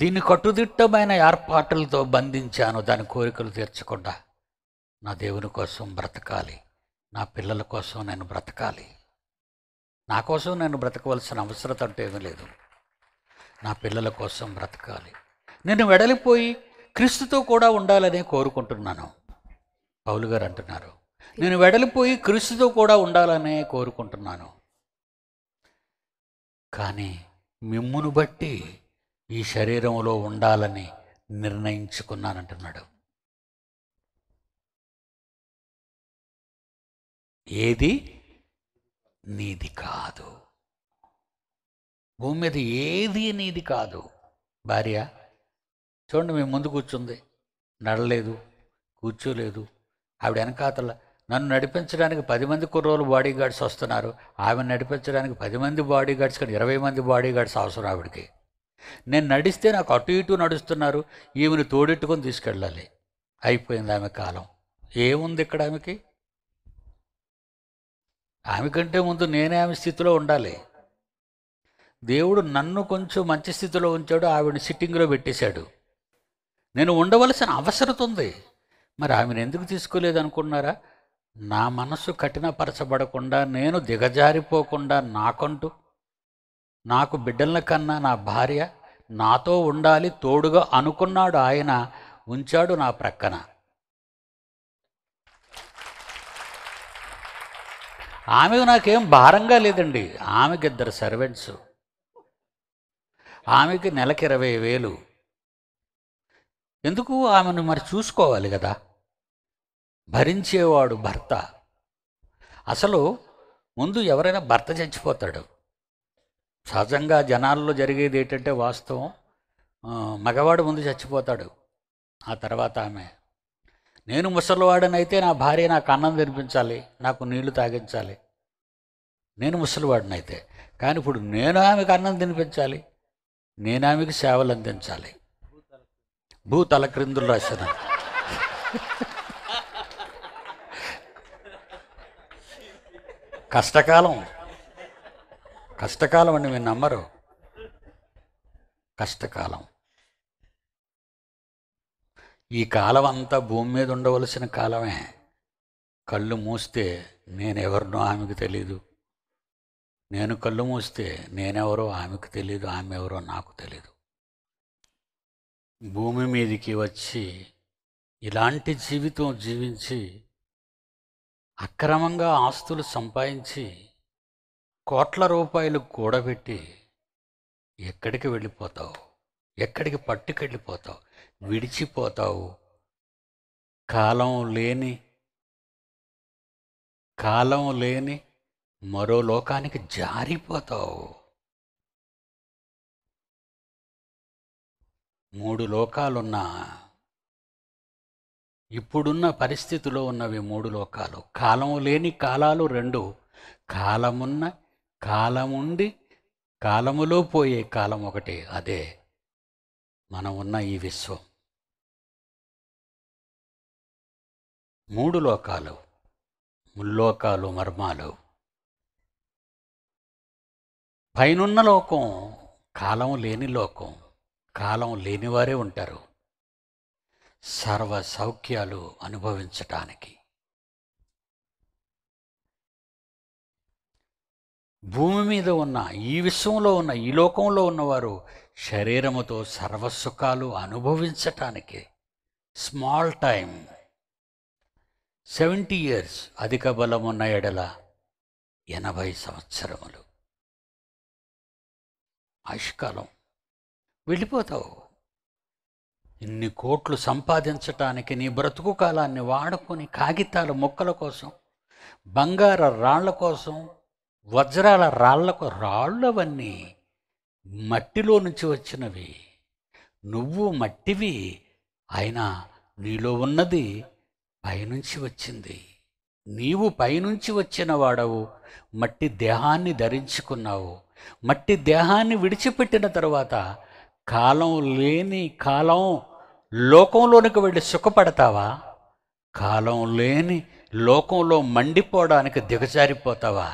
దీన్ని కట్టుదిట్టమైన ఏర్పాట్లతో బంధించాను దాని కోరికలు తీర్చకుండా నా దేవుని కోసం బ్రతకాలి నా పిల్లల కోసం నేను బ్రతకాలి నా కోసం నేను బ్రతకవలసిన అవసరం అంటే ఏమీ లేదు నా పిల్లల కోసం బ్రతకాలి నేను వెడలిపోయి క్రీస్తుతో కూడా ఉండాలనే కోరుకుంటున్నాను పౌలు గారు అంటున్నారు నేను వెడలిపోయి క్రీస్తుతో కూడా ఉండాలనే కోరుకుంటున్నాను కానీ మిమ్మును బట్టి ఈ శరీరంలో ఉండాలని నిర్ణయించుకున్నానంటున్నాడు ఏది నీది కాదు భూమి మీద ఏది నీది కాదు భార్య చూడండి మేము ముందు కూర్చుంది నడలేదు కూర్చోలేదు ఆవిడ వెనకాతల నన్ను నడిపించడానికి పది మంది కుర్రోలు బాడీ గార్డ్స్ వస్తున్నారు ఆమె నడిపించడానికి పది మంది బాడీ గార్డ్స్ కానీ ఇరవై మంది బాడీ గార్డ్స్ అవసరం ఆవిడకి నేను నడిస్తే నాకు అటు ఇటు నడుస్తున్నారు ఈమెను తోడెట్టుకొని తీసుకెళ్ళాలి అయిపోయింది ఆమె కాలం ఏముంది ఇక్కడ ఆమెకి ఆమె కంటే ముందు నేనే ఆమె స్థితిలో ఉండాలి దేవుడు నన్ను కొంచెం మంచి స్థితిలో ఉంచాడు ఆవిడ సిట్టింగ్లో పెట్టేశాడు నేను ఉండవలసిన అవసరం ఉంది మరి ఆమెను ఎందుకు తీసుకోలేదు అనుకున్నారా నా మనసు కఠినపరచబడకుండా నేను దిగజారిపోకుండా నాకంటూ నాకు బిడ్డలను కన్నా నా భార్య నాతో ఉండాలి తోడుగా అనుకున్నాడు ఆయన ఉంచాడు నా ప్రక్కన ఆమె నాకేం భారంగా లేదండి ఆమెకి ఇద్దరు సర్వెంట్స్ ఆమెకి నెలకి ఇరవై వేలు ఎందుకు ఆమెను మరి చూసుకోవాలి కదా భరించేవాడు భర్త అసలు ముందు ఎవరైనా భర్త చచ్చిపోతాడు సహజంగా జనాల్లో జరిగేది ఏంటంటే వాస్తవం మగవాడు ముందు చచ్చిపోతాడు ఆ తర్వాత ఆమె నేను ముసలివాడనైతే నా భార్య నాకు అన్నం తినిపించాలి నాకు నీళ్లు తాగించాలి నేను ముసలివాడినైతే కానీ ఇప్పుడు నేను ఆమెకు అన్నం తినిపించాలి నేను ఆమెకు సేవలు అందించాలి భూతల క్రిందులు రాశాను కష్టకాలం కష్టకాలం అండి మీరు నమ్మరు కష్టకాలం ఈ కాలం అంతా భూమి మీద ఉండవలసిన కాలమే కళ్ళు మూస్తే నేనెవరినో ఆమెకు తెలీదు నేను కళ్ళు మూస్తే నేనెవరో ఆమెకు తెలీదు ఆమె ఎవరో నాకు తెలీదు భూమి మీదకి వచ్చి ఇలాంటి జీవితం జీవించి అక్రమంగా ఆస్తులు సంపాదించి కోట్ల రూపాయలు కూడబెట్టి ఎక్కడికి వెళ్ళిపోతావు ఎక్కడికి పట్టుకెళ్ళిపోతావు విడిచిపోతావు కాలం లేని కాలం లేని మరో లోకానికి జారిపోతావు మూడు లోకాలున్నా ఇప్పుడున్న పరిస్థితిలో ఉన్నవి మూడు లోకాలు కాలం లేని కాలాలు రెండు కాలమున్న కాలముండి కాలములో పోయే కాలం ఒకటి అదే మనం ఉన్న ఈ విశ్వం మూడు లోకాలు ముల్లోకాలు మర్మాలు పైనున్న లోకం కాలం లేని లోకం కాలం లేనివారే ఉంటారు సర్వ సౌఖ్యాలు అనుభవించటానికి భూమి మీద ఉన్న ఈ విశ్వంలో ఉన్న ఈ లోకంలో ఉన్నవారు శరీరముతో సర్వసుఖాలు అనుభవించటానికి స్మాల్ టైం సెవెంటీ ఇయర్స్ అధిక బలం ఉన్న ఎడల ఎనభై సంవత్సరములు ఆయుష్కాలం వెళ్ళిపోతావు ఇన్ని కోట్లు సంపాదించటానికి నీ బ్రతుకు కాలాన్ని వాడుకొని కాగితాల మొక్కల కోసం బంగార రాళ్ల కోసం వజ్రాల రాళ్లకు రాళ్ళవన్నీ మట్టిలో నుంచి వచ్చినవి నువ్వు మట్టివి అయినా నీలో ఉన్నది పైనుంచి వచ్చింది నీవు పైనుంచి వచ్చిన వాడవు మట్టి దేహాన్ని ధరించుకున్నావు మట్టి దేహాన్ని విడిచిపెట్టిన తర్వాత కాలం లేని కాలం లోకంలోనికి వెళ్ళి సుఖపడతావా కాలం లేని లోకంలో మండిపోవడానికి దిగజారిపోతావా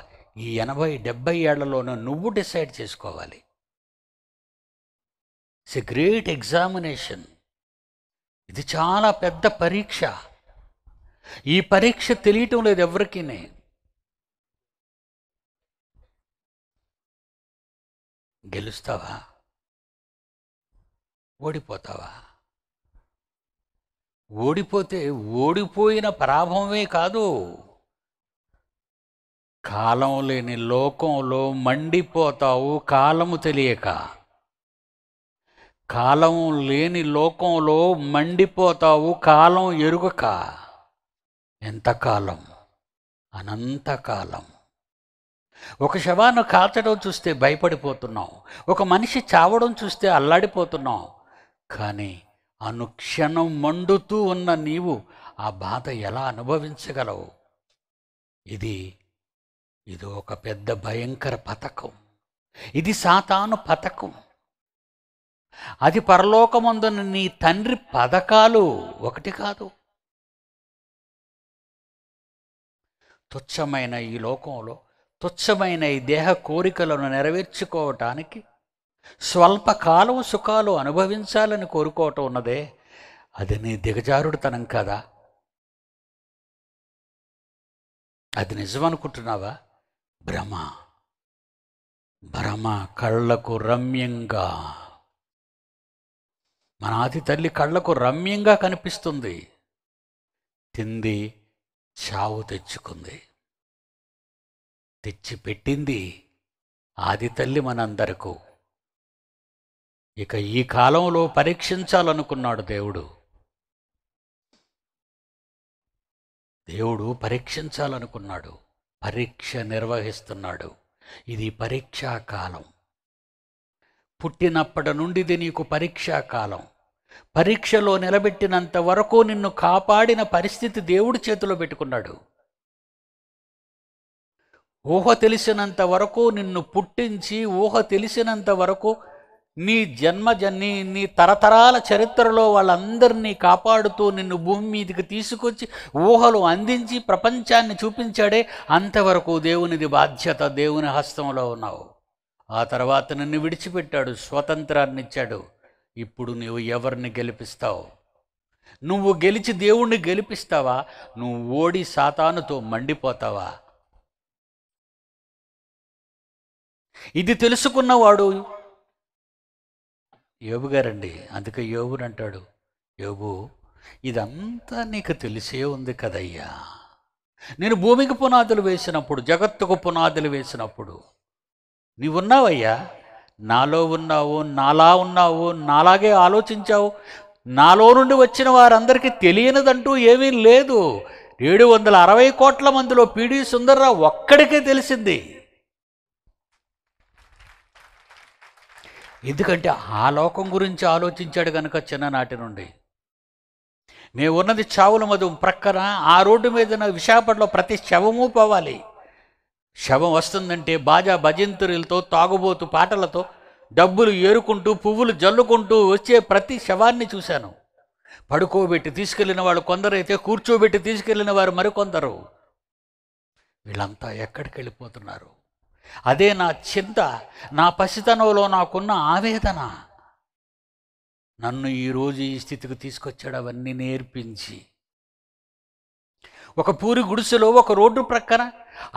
ఈ ఎనభై డెబ్బై ఏళ్లలోనూ నువ్వు డిసైడ్ చేసుకోవాలి ఇట్స్ ఎ గ్రేట్ ఎగ్జామినేషన్ ఇది చాలా పెద్ద పరీక్ష ఈ పరీక్ష తెలియటం లేదు ఎవరికీ గెలుస్తావా ఓడిపోతావా ఓడిపోతే ఓడిపోయిన పరాభవమే కాదు కాలం లేని లోకంలో మండిపోతావు కాలము తెలియక కాలం లేని లోకంలో మండిపోతావు కాలం ఎరుగక ఎంతకాలం అనంతకాలం ఒక శవాన్ని కాచడం చూస్తే భయపడిపోతున్నాం ఒక మనిషి చావడం చూస్తే అల్లాడిపోతున్నాం కానీ అనుక్షణం మండుతూ ఉన్న నీవు ఆ బాధ ఎలా అనుభవించగలవు ఇది ఇది ఒక పెద్ద భయంకర పథకం ఇది సాతాను పథకం అది పరలోకమందున నీ తండ్రి పథకాలు ఒకటి కాదు తుచ్చమైన ఈ లోకంలో తుచ్చమైన ఈ దేహ కోరికలను నెరవేర్చుకోవటానికి స్వల్పకాలం సుఖాలు అనుభవించాలని కోరుకోవటం ఉన్నదే అది నీ దిగజారుడుతనం కాదా అది నిజం అనుకుంటున్నావా భ్రమ భ్రమ కళ్ళకు రమ్యంగా మన ఆది తల్లి కళ్ళకు రమ్యంగా కనిపిస్తుంది తింది చావు తెచ్చుకుంది తెచ్చిపెట్టింది ఆది తల్లి మనందరకు ఇక ఈ కాలంలో పరీక్షించాలనుకున్నాడు దేవుడు దేవుడు పరీక్షించాలనుకున్నాడు పరీక్ష నిర్వహిస్తున్నాడు ఇది పరీక్షా కాలం పుట్టినప్పటి నుండి నీకు పరీక్షా కాలం పరీక్షలో నిలబెట్టినంత వరకు నిన్ను కాపాడిన పరిస్థితి దేవుడి చేతిలో పెట్టుకున్నాడు ఊహ తెలిసినంత వరకు నిన్ను పుట్టించి ఊహ తెలిసినంత వరకు నీ జన్మజన్ని నీ తరతరాల చరిత్రలో వాళ్ళందరినీ కాపాడుతూ నిన్ను భూమి మీదకి తీసుకొచ్చి ఊహలు అందించి ప్రపంచాన్ని చూపించాడే అంతవరకు దేవునిది బాధ్యత దేవుని హస్తంలో ఉన్నావు ఆ తర్వాత నిన్ను విడిచిపెట్టాడు స్వతంత్రాన్ని ఇచ్చాడు ఇప్పుడు నీవు ఎవరిని గెలిపిస్తావు నువ్వు గెలిచి దేవుణ్ణి గెలిపిస్తావా నువ్వు ఓడి సాతానుతో మండిపోతావా ఇది తెలుసుకున్నవాడు యోబు గారండి అందుకే యోబుని అంటాడు యోగు ఇదంతా నీకు తెలిసే ఉంది కదయ్యా నేను భూమికి పునాదులు వేసినప్పుడు జగత్తుకు పునాదులు వేసినప్పుడు నీవున్నావయ్యా నాలో ఉన్నావు నాలా ఉన్నావు నాలాగే ఆలోచించావు నాలో నుండి వచ్చిన వారందరికీ తెలియనిదంటూ ఏమీ లేదు ఏడు వందల అరవై కోట్ల మందిలో పీడీ సుందర్రావు ఒక్కడికే తెలిసింది ఎందుకంటే ఆ లోకం గురించి ఆలోచించాడు కనుక చిన్ననాటి నుండి మేము ఉన్నది చావుల మధు ప్రక్కన ఆ రోడ్డు మీద విశాఖపట్నంలో ప్రతి శవము పోవాలి శవం వస్తుందంటే బాజా భజంతురులతో తాగుబోతు పాటలతో డబ్బులు ఏరుకుంటూ పువ్వులు జల్లుకుంటూ వచ్చే ప్రతి శవాన్ని చూశాను పడుకోబెట్టి తీసుకెళ్లిన వాళ్ళు కొందరైతే కూర్చోబెట్టి తీసుకెళ్లిన వారు మరికొందరు వీళ్ళంతా ఎక్కడికి వెళ్ళిపోతున్నారు అదే నా చింత నా పసితనంలో నాకున్న ఆవేదన నన్ను ఈరోజు ఈ స్థితికి తీసుకొచ్చాడు అవన్నీ నేర్పించి ఒక పూరి గుడిసెలో ఒక రోడ్డు ప్రక్కన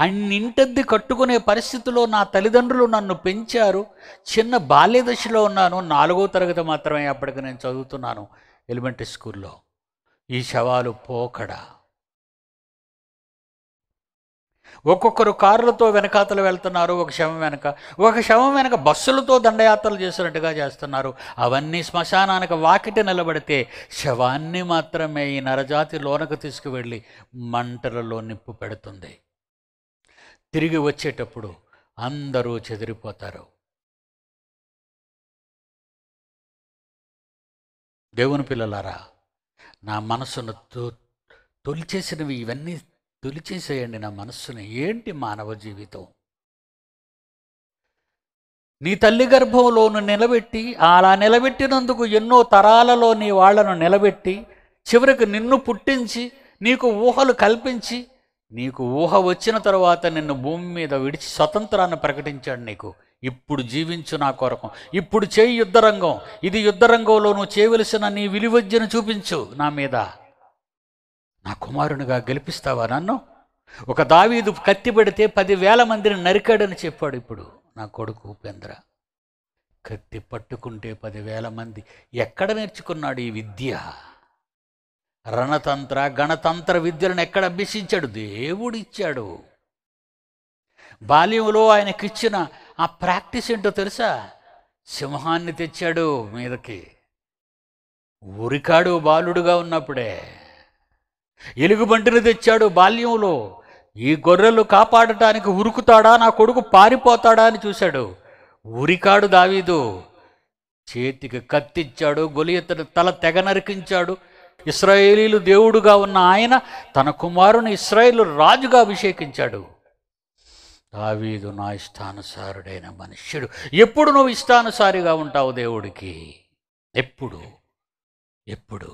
అన్నింటద్ది కట్టుకునే పరిస్థితిలో నా తల్లిదండ్రులు నన్ను పెంచారు చిన్న బాల్యదశలో ఉన్నాను నాలుగో తరగతి మాత్రమే అప్పటికి నేను చదువుతున్నాను ఎలిమెంటరీ స్కూల్లో ఈ శవాలు పోకడా ఒక్కొక్కరు కార్లతో వెనకాతలు వెళ్తున్నారు ఒక శవం వెనక ఒక శవం వెనక బస్సులతో దండయాత్రలు చేసినట్టుగా చేస్తున్నారు అవన్నీ శ్మశానానికి వాకిటి నిలబడితే శవాన్ని మాత్రమే ఈ నరజాతి లోనకు తీసుకువెళ్ళి మంటలలో నిప్పు పెడుతుంది తిరిగి వచ్చేటప్పుడు అందరూ చెదిరిపోతారు దేవుని పిల్లలారా నా మనసును తొలిచేసినవి ఇవన్నీ తొలిచేసేయండి నా మనస్సును ఏంటి మానవ జీవితం నీ తల్లి గర్భంలోను నిలబెట్టి అలా నిలబెట్టినందుకు ఎన్నో తరాలలో నీ వాళ్లను నిలబెట్టి చివరికి నిన్ను పుట్టించి నీకు ఊహలు కల్పించి నీకు ఊహ వచ్చిన తర్వాత నిన్ను భూమి మీద విడిచి స్వతంత్రాన్ని ప్రకటించాడు నీకు ఇప్పుడు జీవించు నా కొరకం ఇప్పుడు చేయి యుద్ధరంగం ఇది యుద్ధరంగంలో నువ్వు చేయవలసిన నీ విలువజ్జను చూపించు నా మీద నా కుమారునిగా గెలిపిస్తావా నన్ను ఒక దావీదు కత్తి పెడితే పదివేల మందిని నరికాడని చెప్పాడు ఇప్పుడు నా కొడుకు ఉపేంద్ర కత్తి పట్టుకుంటే పదివేల మంది ఎక్కడ నేర్చుకున్నాడు ఈ విద్య రణతంత్ర గణతంత్ర విద్యలను ఎక్కడ అభ్యసించాడు దేవుడిచ్చాడు బాల్యంలో ఆయనకిచ్చిన ఆ ప్రాక్టీస్ ఏంటో తెలుసా సింహాన్ని తెచ్చాడు మీదకి ఉరికాడు బాలుడుగా ఉన్నప్పుడే ఎలుగుబంటిని తెచ్చాడు బాల్యంలో ఈ గొర్రెలు కాపాడటానికి ఉరుకుతాడా నా కొడుకు పారిపోతాడా అని చూశాడు ఉరికాడు దావీదు చేతికి కత్తిచ్చాడు గొలియతను తల తెగ నరికించాడు ఇస్రాయేలీలు దేవుడుగా ఉన్న ఆయన తన కుమారుని ఇస్రాయేలు రాజుగా అభిషేకించాడు దావీదు నా ఇష్టానుసారుడైన మనుష్యుడు ఎప్పుడు నువ్వు ఇష్టానుసారిగా ఉంటావు దేవుడికి ఎప్పుడు ఎప్పుడు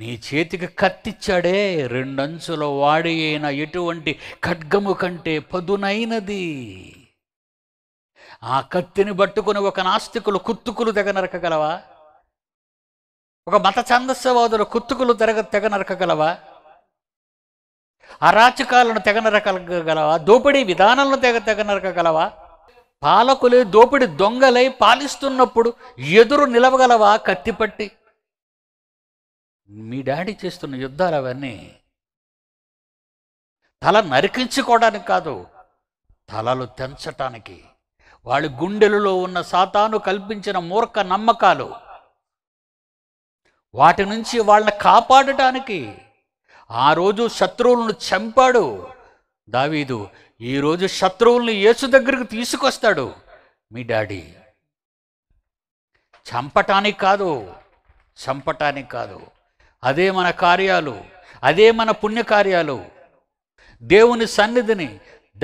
నీ చేతికి కత్తిచ్చాడే రెండంచుల వాడి అయిన ఎటువంటి ఖడ్గము కంటే పదునైనది ఆ కత్తిని పట్టుకుని ఒక నాస్తికులు కుత్తుకులు తెగ నరకగలవా ఒక మత ఛాందస్యవాదులు కుత్తుకులు తెరగ తెగ నరకగలవా అరాచకాలను తెగ నరకగలవా దోపిడీ విధానాలను తెగ తెగ నరకగలవా పాలకులే దోపిడి దొంగలై పాలిస్తున్నప్పుడు ఎదురు నిలవగలవా కత్తిపట్టి మీ డాడీ చేస్తున్న యుద్ధాలు అవన్నీ తల నరికించుకోవడానికి కాదు తలలు తెంచటానికి వాళ్ళ గుండెలలో ఉన్న సాతాను కల్పించిన మూర్ఖ నమ్మకాలు వాటి నుంచి వాళ్ళని కాపాడటానికి ఆ రోజు శత్రువులను చంపాడు దావీదు ఈరోజు శత్రువుల్ని యేసు దగ్గరికి తీసుకొస్తాడు మీ డాడీ చంపటానికి కాదు చంపటానికి కాదు అదే మన కార్యాలు అదే మన పుణ్యకార్యాలు దేవుని సన్నిధిని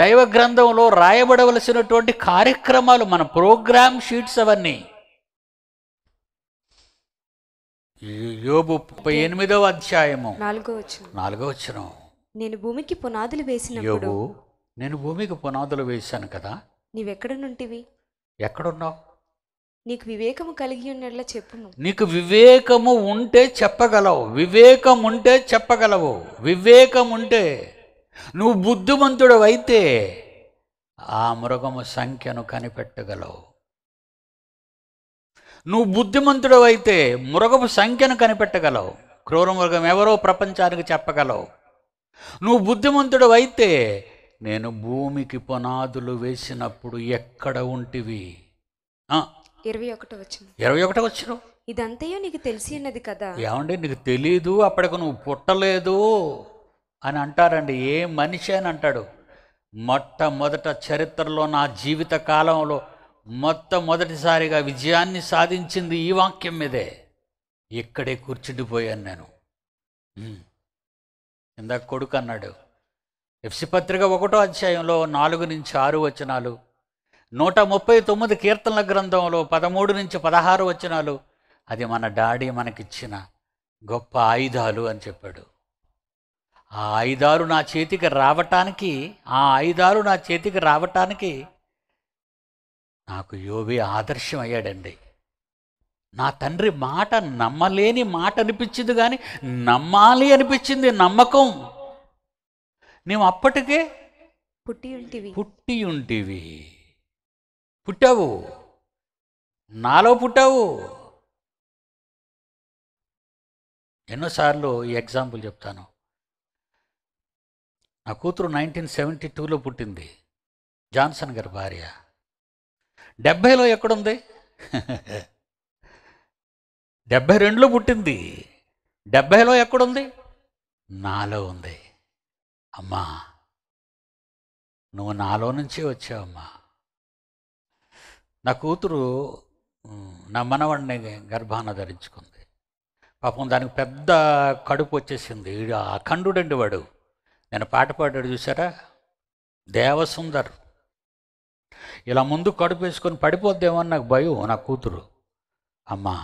దైవ గ్రంథంలో రాయబడవలసినటువంటి కార్యక్రమాలు మన ప్రోగ్రామ్ షీట్స్ అవన్నీ యోబు ముప్పై ఎనిమిదవ అధ్యాయము నాలుగో నాలుగో వచ్చిన నేను భూమికి పునాదులు వేసిన యోబు నేను భూమికి పునాదులు వేశాను కదా నీవెక్కడ నుంటివి ఎక్కడున్నావు నీకు వివేకము కలిగి ఉన్నట్ల చెప్పుము నీకు వివేకము ఉంటే చెప్పగలవు వివేకం ఉంటే చెప్పగలవు వివేకం ఉంటే నువ్వు బుద్ధిమంతుడు అయితే ఆ మృగము సంఖ్యను కనిపెట్టగలవు నువ్వు బుద్ధిమంతుడు అయితే మృగపు సంఖ్యను కనిపెట్టగలవు క్రూర మృగం ఎవరో ప్రపంచానికి చెప్పగలవు నువ్వు బుద్ధిమంతుడు అయితే నేను భూమికి పునాదులు వేసినప్పుడు ఎక్కడ ఉంటివి ఇరవై ఒకటో వచ్చిన ఇరవై ఒకటో వచ్చిన ఇదంతయో నీకు తెలిసి అన్నది కదా ఏమండి నీకు తెలీదు అప్పటికి నువ్వు పుట్టలేదు అని అంటారండి ఏ మనిషి అని అంటాడు మొట్టమొదట చరిత్రలో నా జీవిత కాలంలో మొట్టమొదటిసారిగా విజయాన్ని సాధించింది ఈ వాక్యం మీదే ఇక్కడే కూర్చుండిపోయాను నేను ఇందాక కొడుకు అన్నాడు ఎఫ్సి పత్రిక ఒకటో అధ్యాయంలో నాలుగు నుంచి ఆరు వచనాలు నూట ముప్పై తొమ్మిది కీర్తనల గ్రంథంలో పదమూడు నుంచి పదహారు వచనాలు అది మన డాడీ మనకిచ్చిన గొప్ప ఆయుధాలు అని చెప్పాడు ఆ ఆయుధాలు నా చేతికి రావటానికి ఆ ఆయుధాలు నా చేతికి రావటానికి నాకు యోబి ఆదర్శం అయ్యాడండి నా తండ్రి మాట నమ్మలేని మాట అనిపించింది కానీ నమ్మాలి అనిపించింది నమ్మకం నేను అప్పటికే పుట్టి ఉంటివి పుట్టి ఉంటివి పుట్టావు నాలో పుట్టావు ఎన్నోసార్లు ఈ ఎగ్జాంపుల్ చెప్తాను నా కూతురు నైన్టీన్ సెవెంటీ టూలో పుట్టింది జాన్సన్ గారి భార్య డెబ్భైలో ఎక్కడుంది డెబ్బై రెండులో పుట్టింది డెబ్భైలో ఎక్కడుంది నాలో ఉంది అమ్మా నువ్వు నాలో నుంచే వచ్చావమ్మా నా కూతురు నా మనవడిని గర్భాన ధరించుకుంది పాపం దానికి పెద్ద కడుపు వచ్చేసింది అఖండుడండి వాడు నేను పాట పాడాడు చూసారా దేవసుందర్ ఇలా ముందు కడుపు వేసుకొని పడిపోద్దేమో అని నాకు భయం నా కూతురు అమ్మా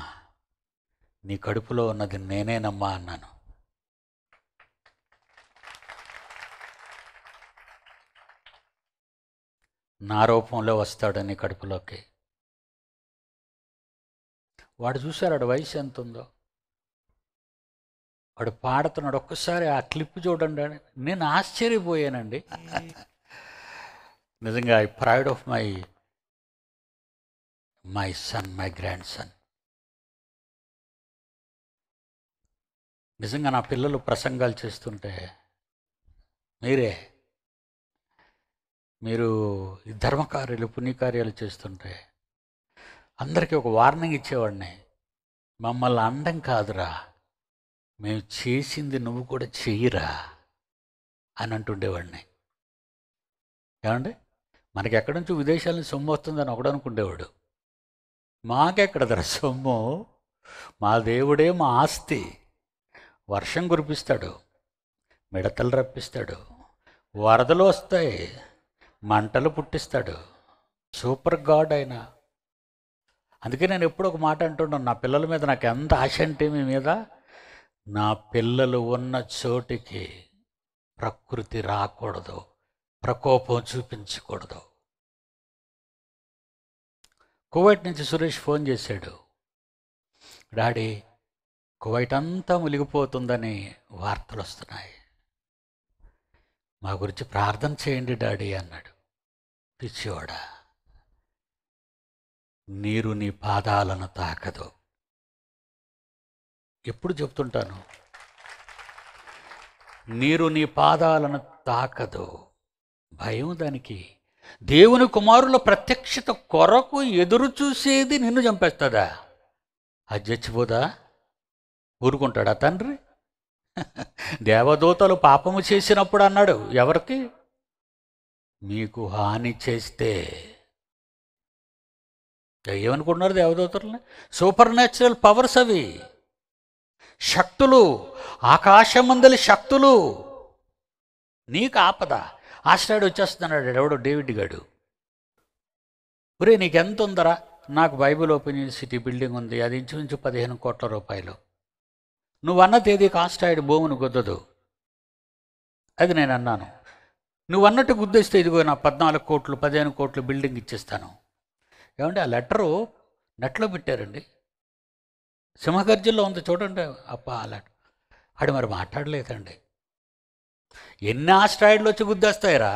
నీ కడుపులో ఉన్నది నేనేనమ్మా అన్నాను నా రూపంలో వస్తాడు నీ కడుపులోకి వాడు చూశారు వాడు వయసు ఎంత ఉందో వాడు పాడుతున్నాడు ఒక్కసారి ఆ క్లిప్ చూడండి నేను ఆశ్చర్యపోయానండి నిజంగా I pride of my my son my grandson నిజంగా నా పిల్లలు ప్రసంగాలు చేస్తుంటే మీరే మీరు ధర్మకార్యాలు పుణ్యకార్యాలు చేస్తుంటే అందరికీ ఒక వార్నింగ్ ఇచ్చేవాడిని మమ్మల్ని అండం కాదురా మేము చేసింది నువ్వు కూడా చెయ్యిరా అని అంటుండేవాడిని ఏమండి మనకి ఎక్కడి నుంచి విదేశాలని సొమ్ము వస్తుందని ఒకడు అనుకుండేవాడు మాకెక్కడదరా సొమ్ము మా దేవుడే మా ఆస్తి వర్షం కురిపిస్తాడు మిడతలు రప్పిస్తాడు వరదలు వస్తాయి మంటలు పుట్టిస్తాడు సూపర్ గాడ్ అయినా అందుకే నేను ఎప్పుడు ఒక మాట అంటున్నాను నా పిల్లల మీద నాకు ఎంత ఆశ అంటే మీ మీద నా పిల్లలు ఉన్న చోటికి ప్రకృతి రాకూడదు ప్రకోపం చూపించకూడదు కువైట్ నుంచి సురేష్ ఫోన్ చేశాడు డాడీ కువైట్ అంతా మునిగిపోతుందని వార్తలు వస్తున్నాయి మా గురించి ప్రార్థన చేయండి డాడీ అన్నాడు పిచ్చివాడా నీరు నీ పాదాలను తాకదు ఎప్పుడు చెప్తుంటాను నీరు నీ పాదాలను తాకదు భయం దానికి దేవుని కుమారుల ప్రత్యక్షత కొరకు ఎదురు చూసేది నిన్ను చంపేస్తుందా అది చచ్చిపోదా ఊరుకుంటాడా తండ్రి దేవదూతలు పాపము చేసినప్పుడు అన్నాడు ఎవరికి మీకు హాని చేస్తే ఏమనుకుంటున్నారు దేవదూతలని సూపర్ న్యాచురల్ పవర్స్ అవి శక్తులు ఆకాశమందలి శక్తులు నీకు ఆపద ఆశ్రాడు వచ్చేస్తున్నాడు ఎవడు డేవిడ్ గాడు ఒరే నీకెంత ఉందరా నాకు బైబిల్ ఓపెన్ యూనివర్సిటీ బిల్డింగ్ ఉంది అది ఇంచుమించు పదిహేను కోట్ల రూపాయలు నువ్వన్న తేదీ కాస్టాయిడ్ భూమిని గుద్దదు అది నేను అన్నాను నువ్వన్నట్టు గుద్దిస్తే ఇదిగో నా పద్నాలుగు కోట్లు పదిహేను కోట్లు బిల్డింగ్ ఇచ్చేస్తాను ఏమంటే ఆ లెటరు నెట్లో పెట్టారండి సింహగర్జుల్లో ఉంది చూడండి అప్ప ఆ లెటర్ ఆడు మరి మాట్లాడలేదండి ఎన్ని ఆస్ట్రాయిడ్లు వచ్చి గుద్దేస్తాయిరా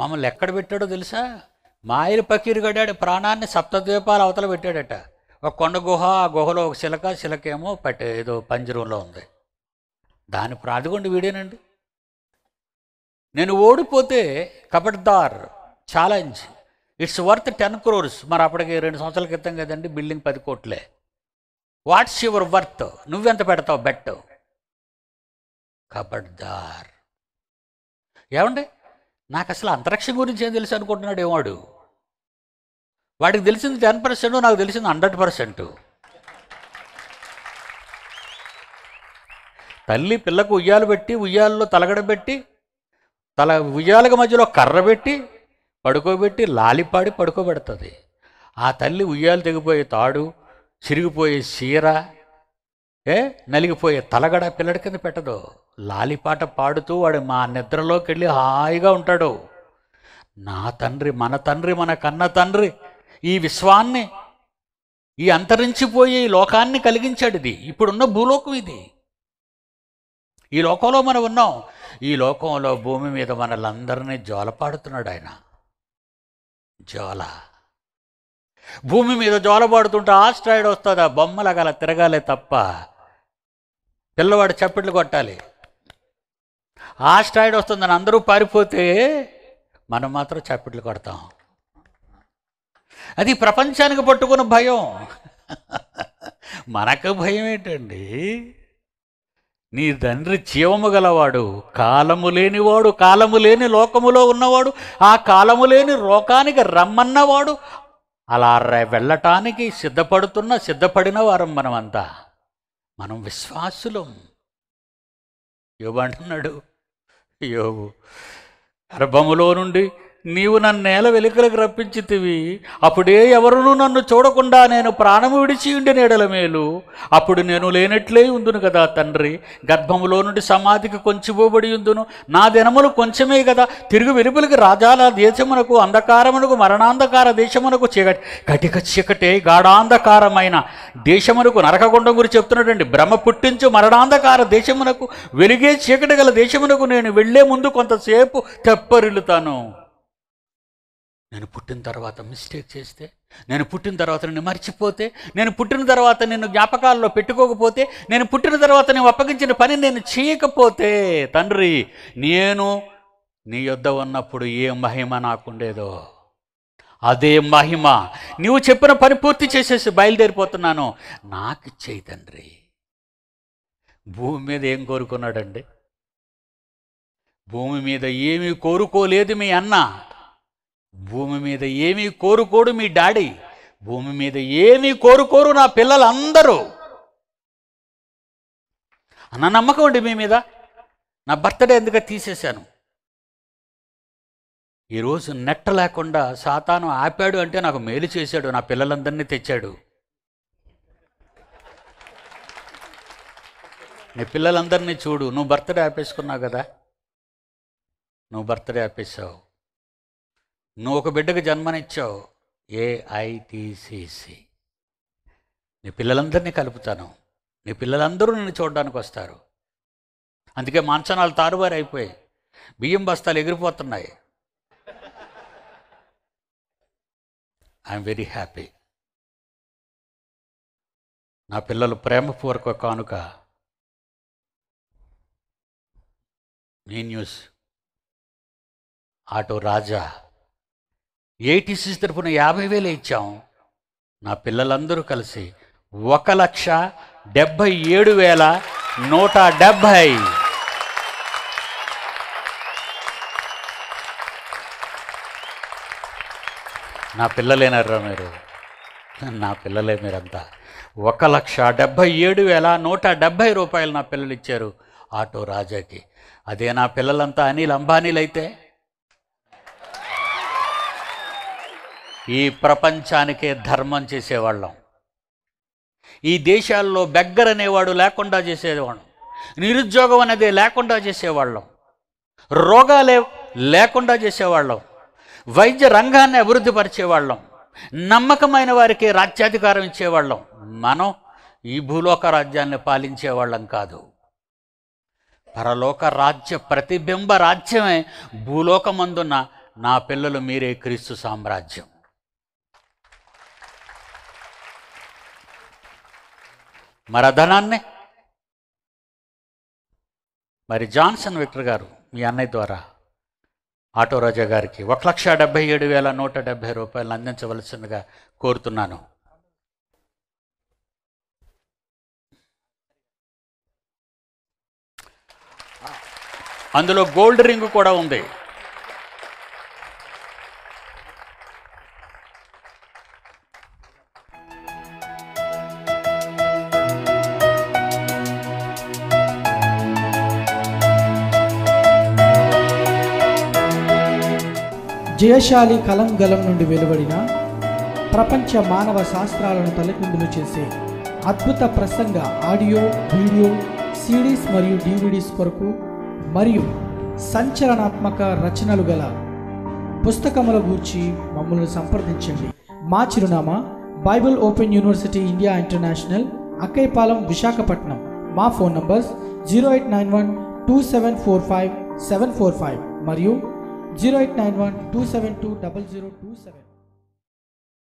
మమ్మల్ని ఎక్కడ పెట్టాడో తెలుసా మాయలు పకీరు గడాడు ప్రాణాన్ని సప్తద్వీపాల అవతల పెట్టాడట ఒక కొండ గుహ ఆ గుహలో ఒక శిలక శిలకేమో పట్టే ఏదో పంజరంలో ఉంది దాని ప్రాదిగొండి వీడేనండి నేను ఓడిపోతే కబడ్దార్ challenge it's worth ten crores మరి అప్పటికి రెండు సంవత్సరాల క్రితం కదండి బిల్డింగ్ పది కోట్లే వాట్స్ యువర్ వర్త్ నువ్వెంత పెడతావు బెట్ కబడ్దార్ ఏమండి నాకు అసలు అంతరిక్షం గురించి ఏం తెలుసు అనుకుంటున్నాడు ఏమాడు వాడికి తెలిసింది టెన్ పర్సెంట్ నాకు తెలిసింది హండ్రెడ్ పర్సెంట్ తల్లి పిల్లకు ఉయ్యాలు పెట్టి ఉయ్యాల్లో తలగడ పెట్టి తల ఉయ్యాలకు మధ్యలో కర్ర పెట్టి పడుకోబెట్టి లాలిపాడి పడుకోబెడుతుంది ఆ తల్లి ఉయ్యాలు తెగిపోయే తాడు చిరిగిపోయే చీర ఏ నలిగిపోయే తలగడ పిల్లడి కింద పెట్టదు లాలిపాట పాడుతూ వాడు మా నిద్రలోకి వెళ్ళి హాయిగా ఉంటాడు నా తండ్రి మన తండ్రి మన కన్న తండ్రి ఈ విశ్వాన్ని ఈ అంతరించిపోయే ఈ లోకాన్ని కలిగించాడు ఇది ఇప్పుడున్న భూలోకం ఇది ఈ లోకంలో మనం ఉన్నాం ఈ లోకంలో భూమి మీద అందరినీ జోలపాడుతున్నాడు ఆయన జ్వాల భూమి మీద జ్వాల పడుతుంటే ఆస్ట్రాయిడ్ వస్తుంది ఆ బొమ్మలాగా అలా తిరగాలే తప్ప పిల్లవాడు చప్పట్లు కొట్టాలి ఆస్ట్రాయిడ్ వస్తుందని అందరూ పారిపోతే మనం మాత్రం చప్పట్లు కొడతాం అది ప్రపంచానికి పట్టుకున్న భయం మనకు భయం ఏంటండి నీ తండ్రి జీవము గలవాడు కాలము లేనివాడు కాలము లేని లోకములో ఉన్నవాడు ఆ కాలము లేని లోకానికి రమ్మన్నవాడు అలా వెళ్ళటానికి సిద్ధపడుతున్న సిద్ధపడిన వారం మనమంతా మనం విశ్వాసులం యోగు అంటున్నాడు యోగు గర్భములో నుండి నీవు నన్ను నేల వెలుకలకు రప్పించితివి అప్పుడే ఎవరునూ నన్ను చూడకుండా నేను ప్రాణము విడిచి ఉండి నీడల మేలు అప్పుడు నేను లేనట్లే ఉందును కదా తండ్రి గర్భములో నుండి సమాధికి కొంచిపోబడి ఉందును నా దినములు కొంచెమే కదా తిరుగు వెలుపులకి రాజాల దేశమునకు అంధకారమునకు మరణాంధకార దేశమునకు చీకటి కటిక చీకటే గాఢాంధకారమైన దేశమునకు నరకగుండం గురించి చెప్తున్నాడండి భ్రమ పుట్టించు మరణాంధకార దేశమునకు వెలిగే చీకటి గల దేశమునకు నేను వెళ్లే ముందు కొంతసేపు తెప్పరిల్లుతాను నేను పుట్టిన తర్వాత మిస్టేక్ చేస్తే నేను పుట్టిన తర్వాత నిన్ను మర్చిపోతే నేను పుట్టిన తర్వాత నిన్ను జ్ఞాపకాల్లో పెట్టుకోకపోతే నేను పుట్టిన తర్వాత నేను అప్పగించిన పని నేను చేయకపోతే తండ్రి నేను నీ యొద్ద ఉన్నప్పుడు ఏ మహిమ నాకుండేదో అదే మహిమ నీవు చెప్పిన పని పూర్తి చేసేసి బయలుదేరిపోతున్నాను నాకు ఇచ్చేయి తండ్రి భూమి మీద ఏం కోరుకున్నాడండి భూమి మీద ఏమీ కోరుకోలేదు మీ అన్న భూమి మీద ఏమీ కోరుకోడు మీ డాడీ భూమి మీద ఏమీ కోరుకోరు నా పిల్లలందరూ అన్న నమ్మకం అండి మీ మీద నా బర్త్డే ఎందుకు తీసేశాను ఈరోజు నెట్ట లేకుండా సాతాను ఆపాడు అంటే నాకు మేలు చేశాడు నా పిల్లలందరినీ తెచ్చాడు నీ పిల్లలందరినీ చూడు నువ్వు బర్త్డే ఆపేసుకున్నావు కదా నువ్వు బర్త్డే ఆపేసావు నువ్వు ఒక బిడ్డకు జన్మనిచ్చావు ఏఐటీసీసీ నీ పిల్లలందరినీ కలుపుతాను నీ పిల్లలందరూ నిన్ను చూడడానికి వస్తారు అందుకే మంచనాలు తారుబారి అయిపోయి బియ్యం బస్తాలు ఎగిరిపోతున్నాయి ఐఎమ్ వెరీ హ్యాపీ నా పిల్లలు ప్రేమపూర్వక కానుక మీ న్యూస్ ఆటో రాజా ఏటీసీ తరఫున యాభై వేలు ఇచ్చాం నా పిల్లలందరూ కలిసి ఒక లక్ష డెబ్భై ఏడు వేల నూట డెబ్భై నా పిల్లలేనారా మీరు నా పిల్లలే మీరంతా ఒక లక్ష డెబ్భై ఏడు వేల నూట డెబ్భై రూపాయలు నా పిల్లలు ఇచ్చారు ఆటో రాజాకి అదే నా పిల్లలంతా అనిల్ అంబానీలైతే ఈ ప్రపంచానికే ధర్మం చేసేవాళ్ళం ఈ దేశాల్లో బెగ్గర్ అనేవాడు లేకుండా చేసేవాళ్ళం నిరుద్యోగం అనేది లేకుండా చేసేవాళ్ళం రోగాలే లేకుండా చేసేవాళ్ళం వైద్య రంగాన్ని అభివృద్ధి పరిచేవాళ్ళం నమ్మకమైన వారికి రాజ్యాధికారం ఇచ్చేవాళ్ళం మనం ఈ భూలోక రాజ్యాన్ని పాలించేవాళ్ళం కాదు పరలోక రాజ్య ప్రతిబింబ రాజ్యమే భూలోకమందున్న నా పిల్లలు మీరే క్రీస్తు సామ్రాజ్యం మరి ధనాన్నే మరి జాన్సన్ విక్టర్ గారు మీ అన్నయ్య ద్వారా ఆటో రాజా గారికి ఒక లక్ష డెబ్బై ఏడు వేల నూట డెబ్బై రూపాయలు అందించవలసిందిగా కోరుతున్నాను అందులో గోల్డ్ రింగ్ కూడా ఉంది జయశాలి కలం గలం నుండి వెలువడిన ప్రపంచ మానవ శాస్త్రాలను తలకిందులు చేసే అద్భుత ప్రసంగ ఆడియో వీడియో సిరీస్ మరియు డివిడీస్ కొరకు మరియు సంచలనాత్మక రచనలు గల పుస్తకముల గూర్చి మమ్మల్ని సంప్రదించండి మా చిరునామా Bible Open University India International Akkayyapalem Visakhapatnam మా phone numbers zero eight nine one two seven four five seven four five మరియు 0891 272 0027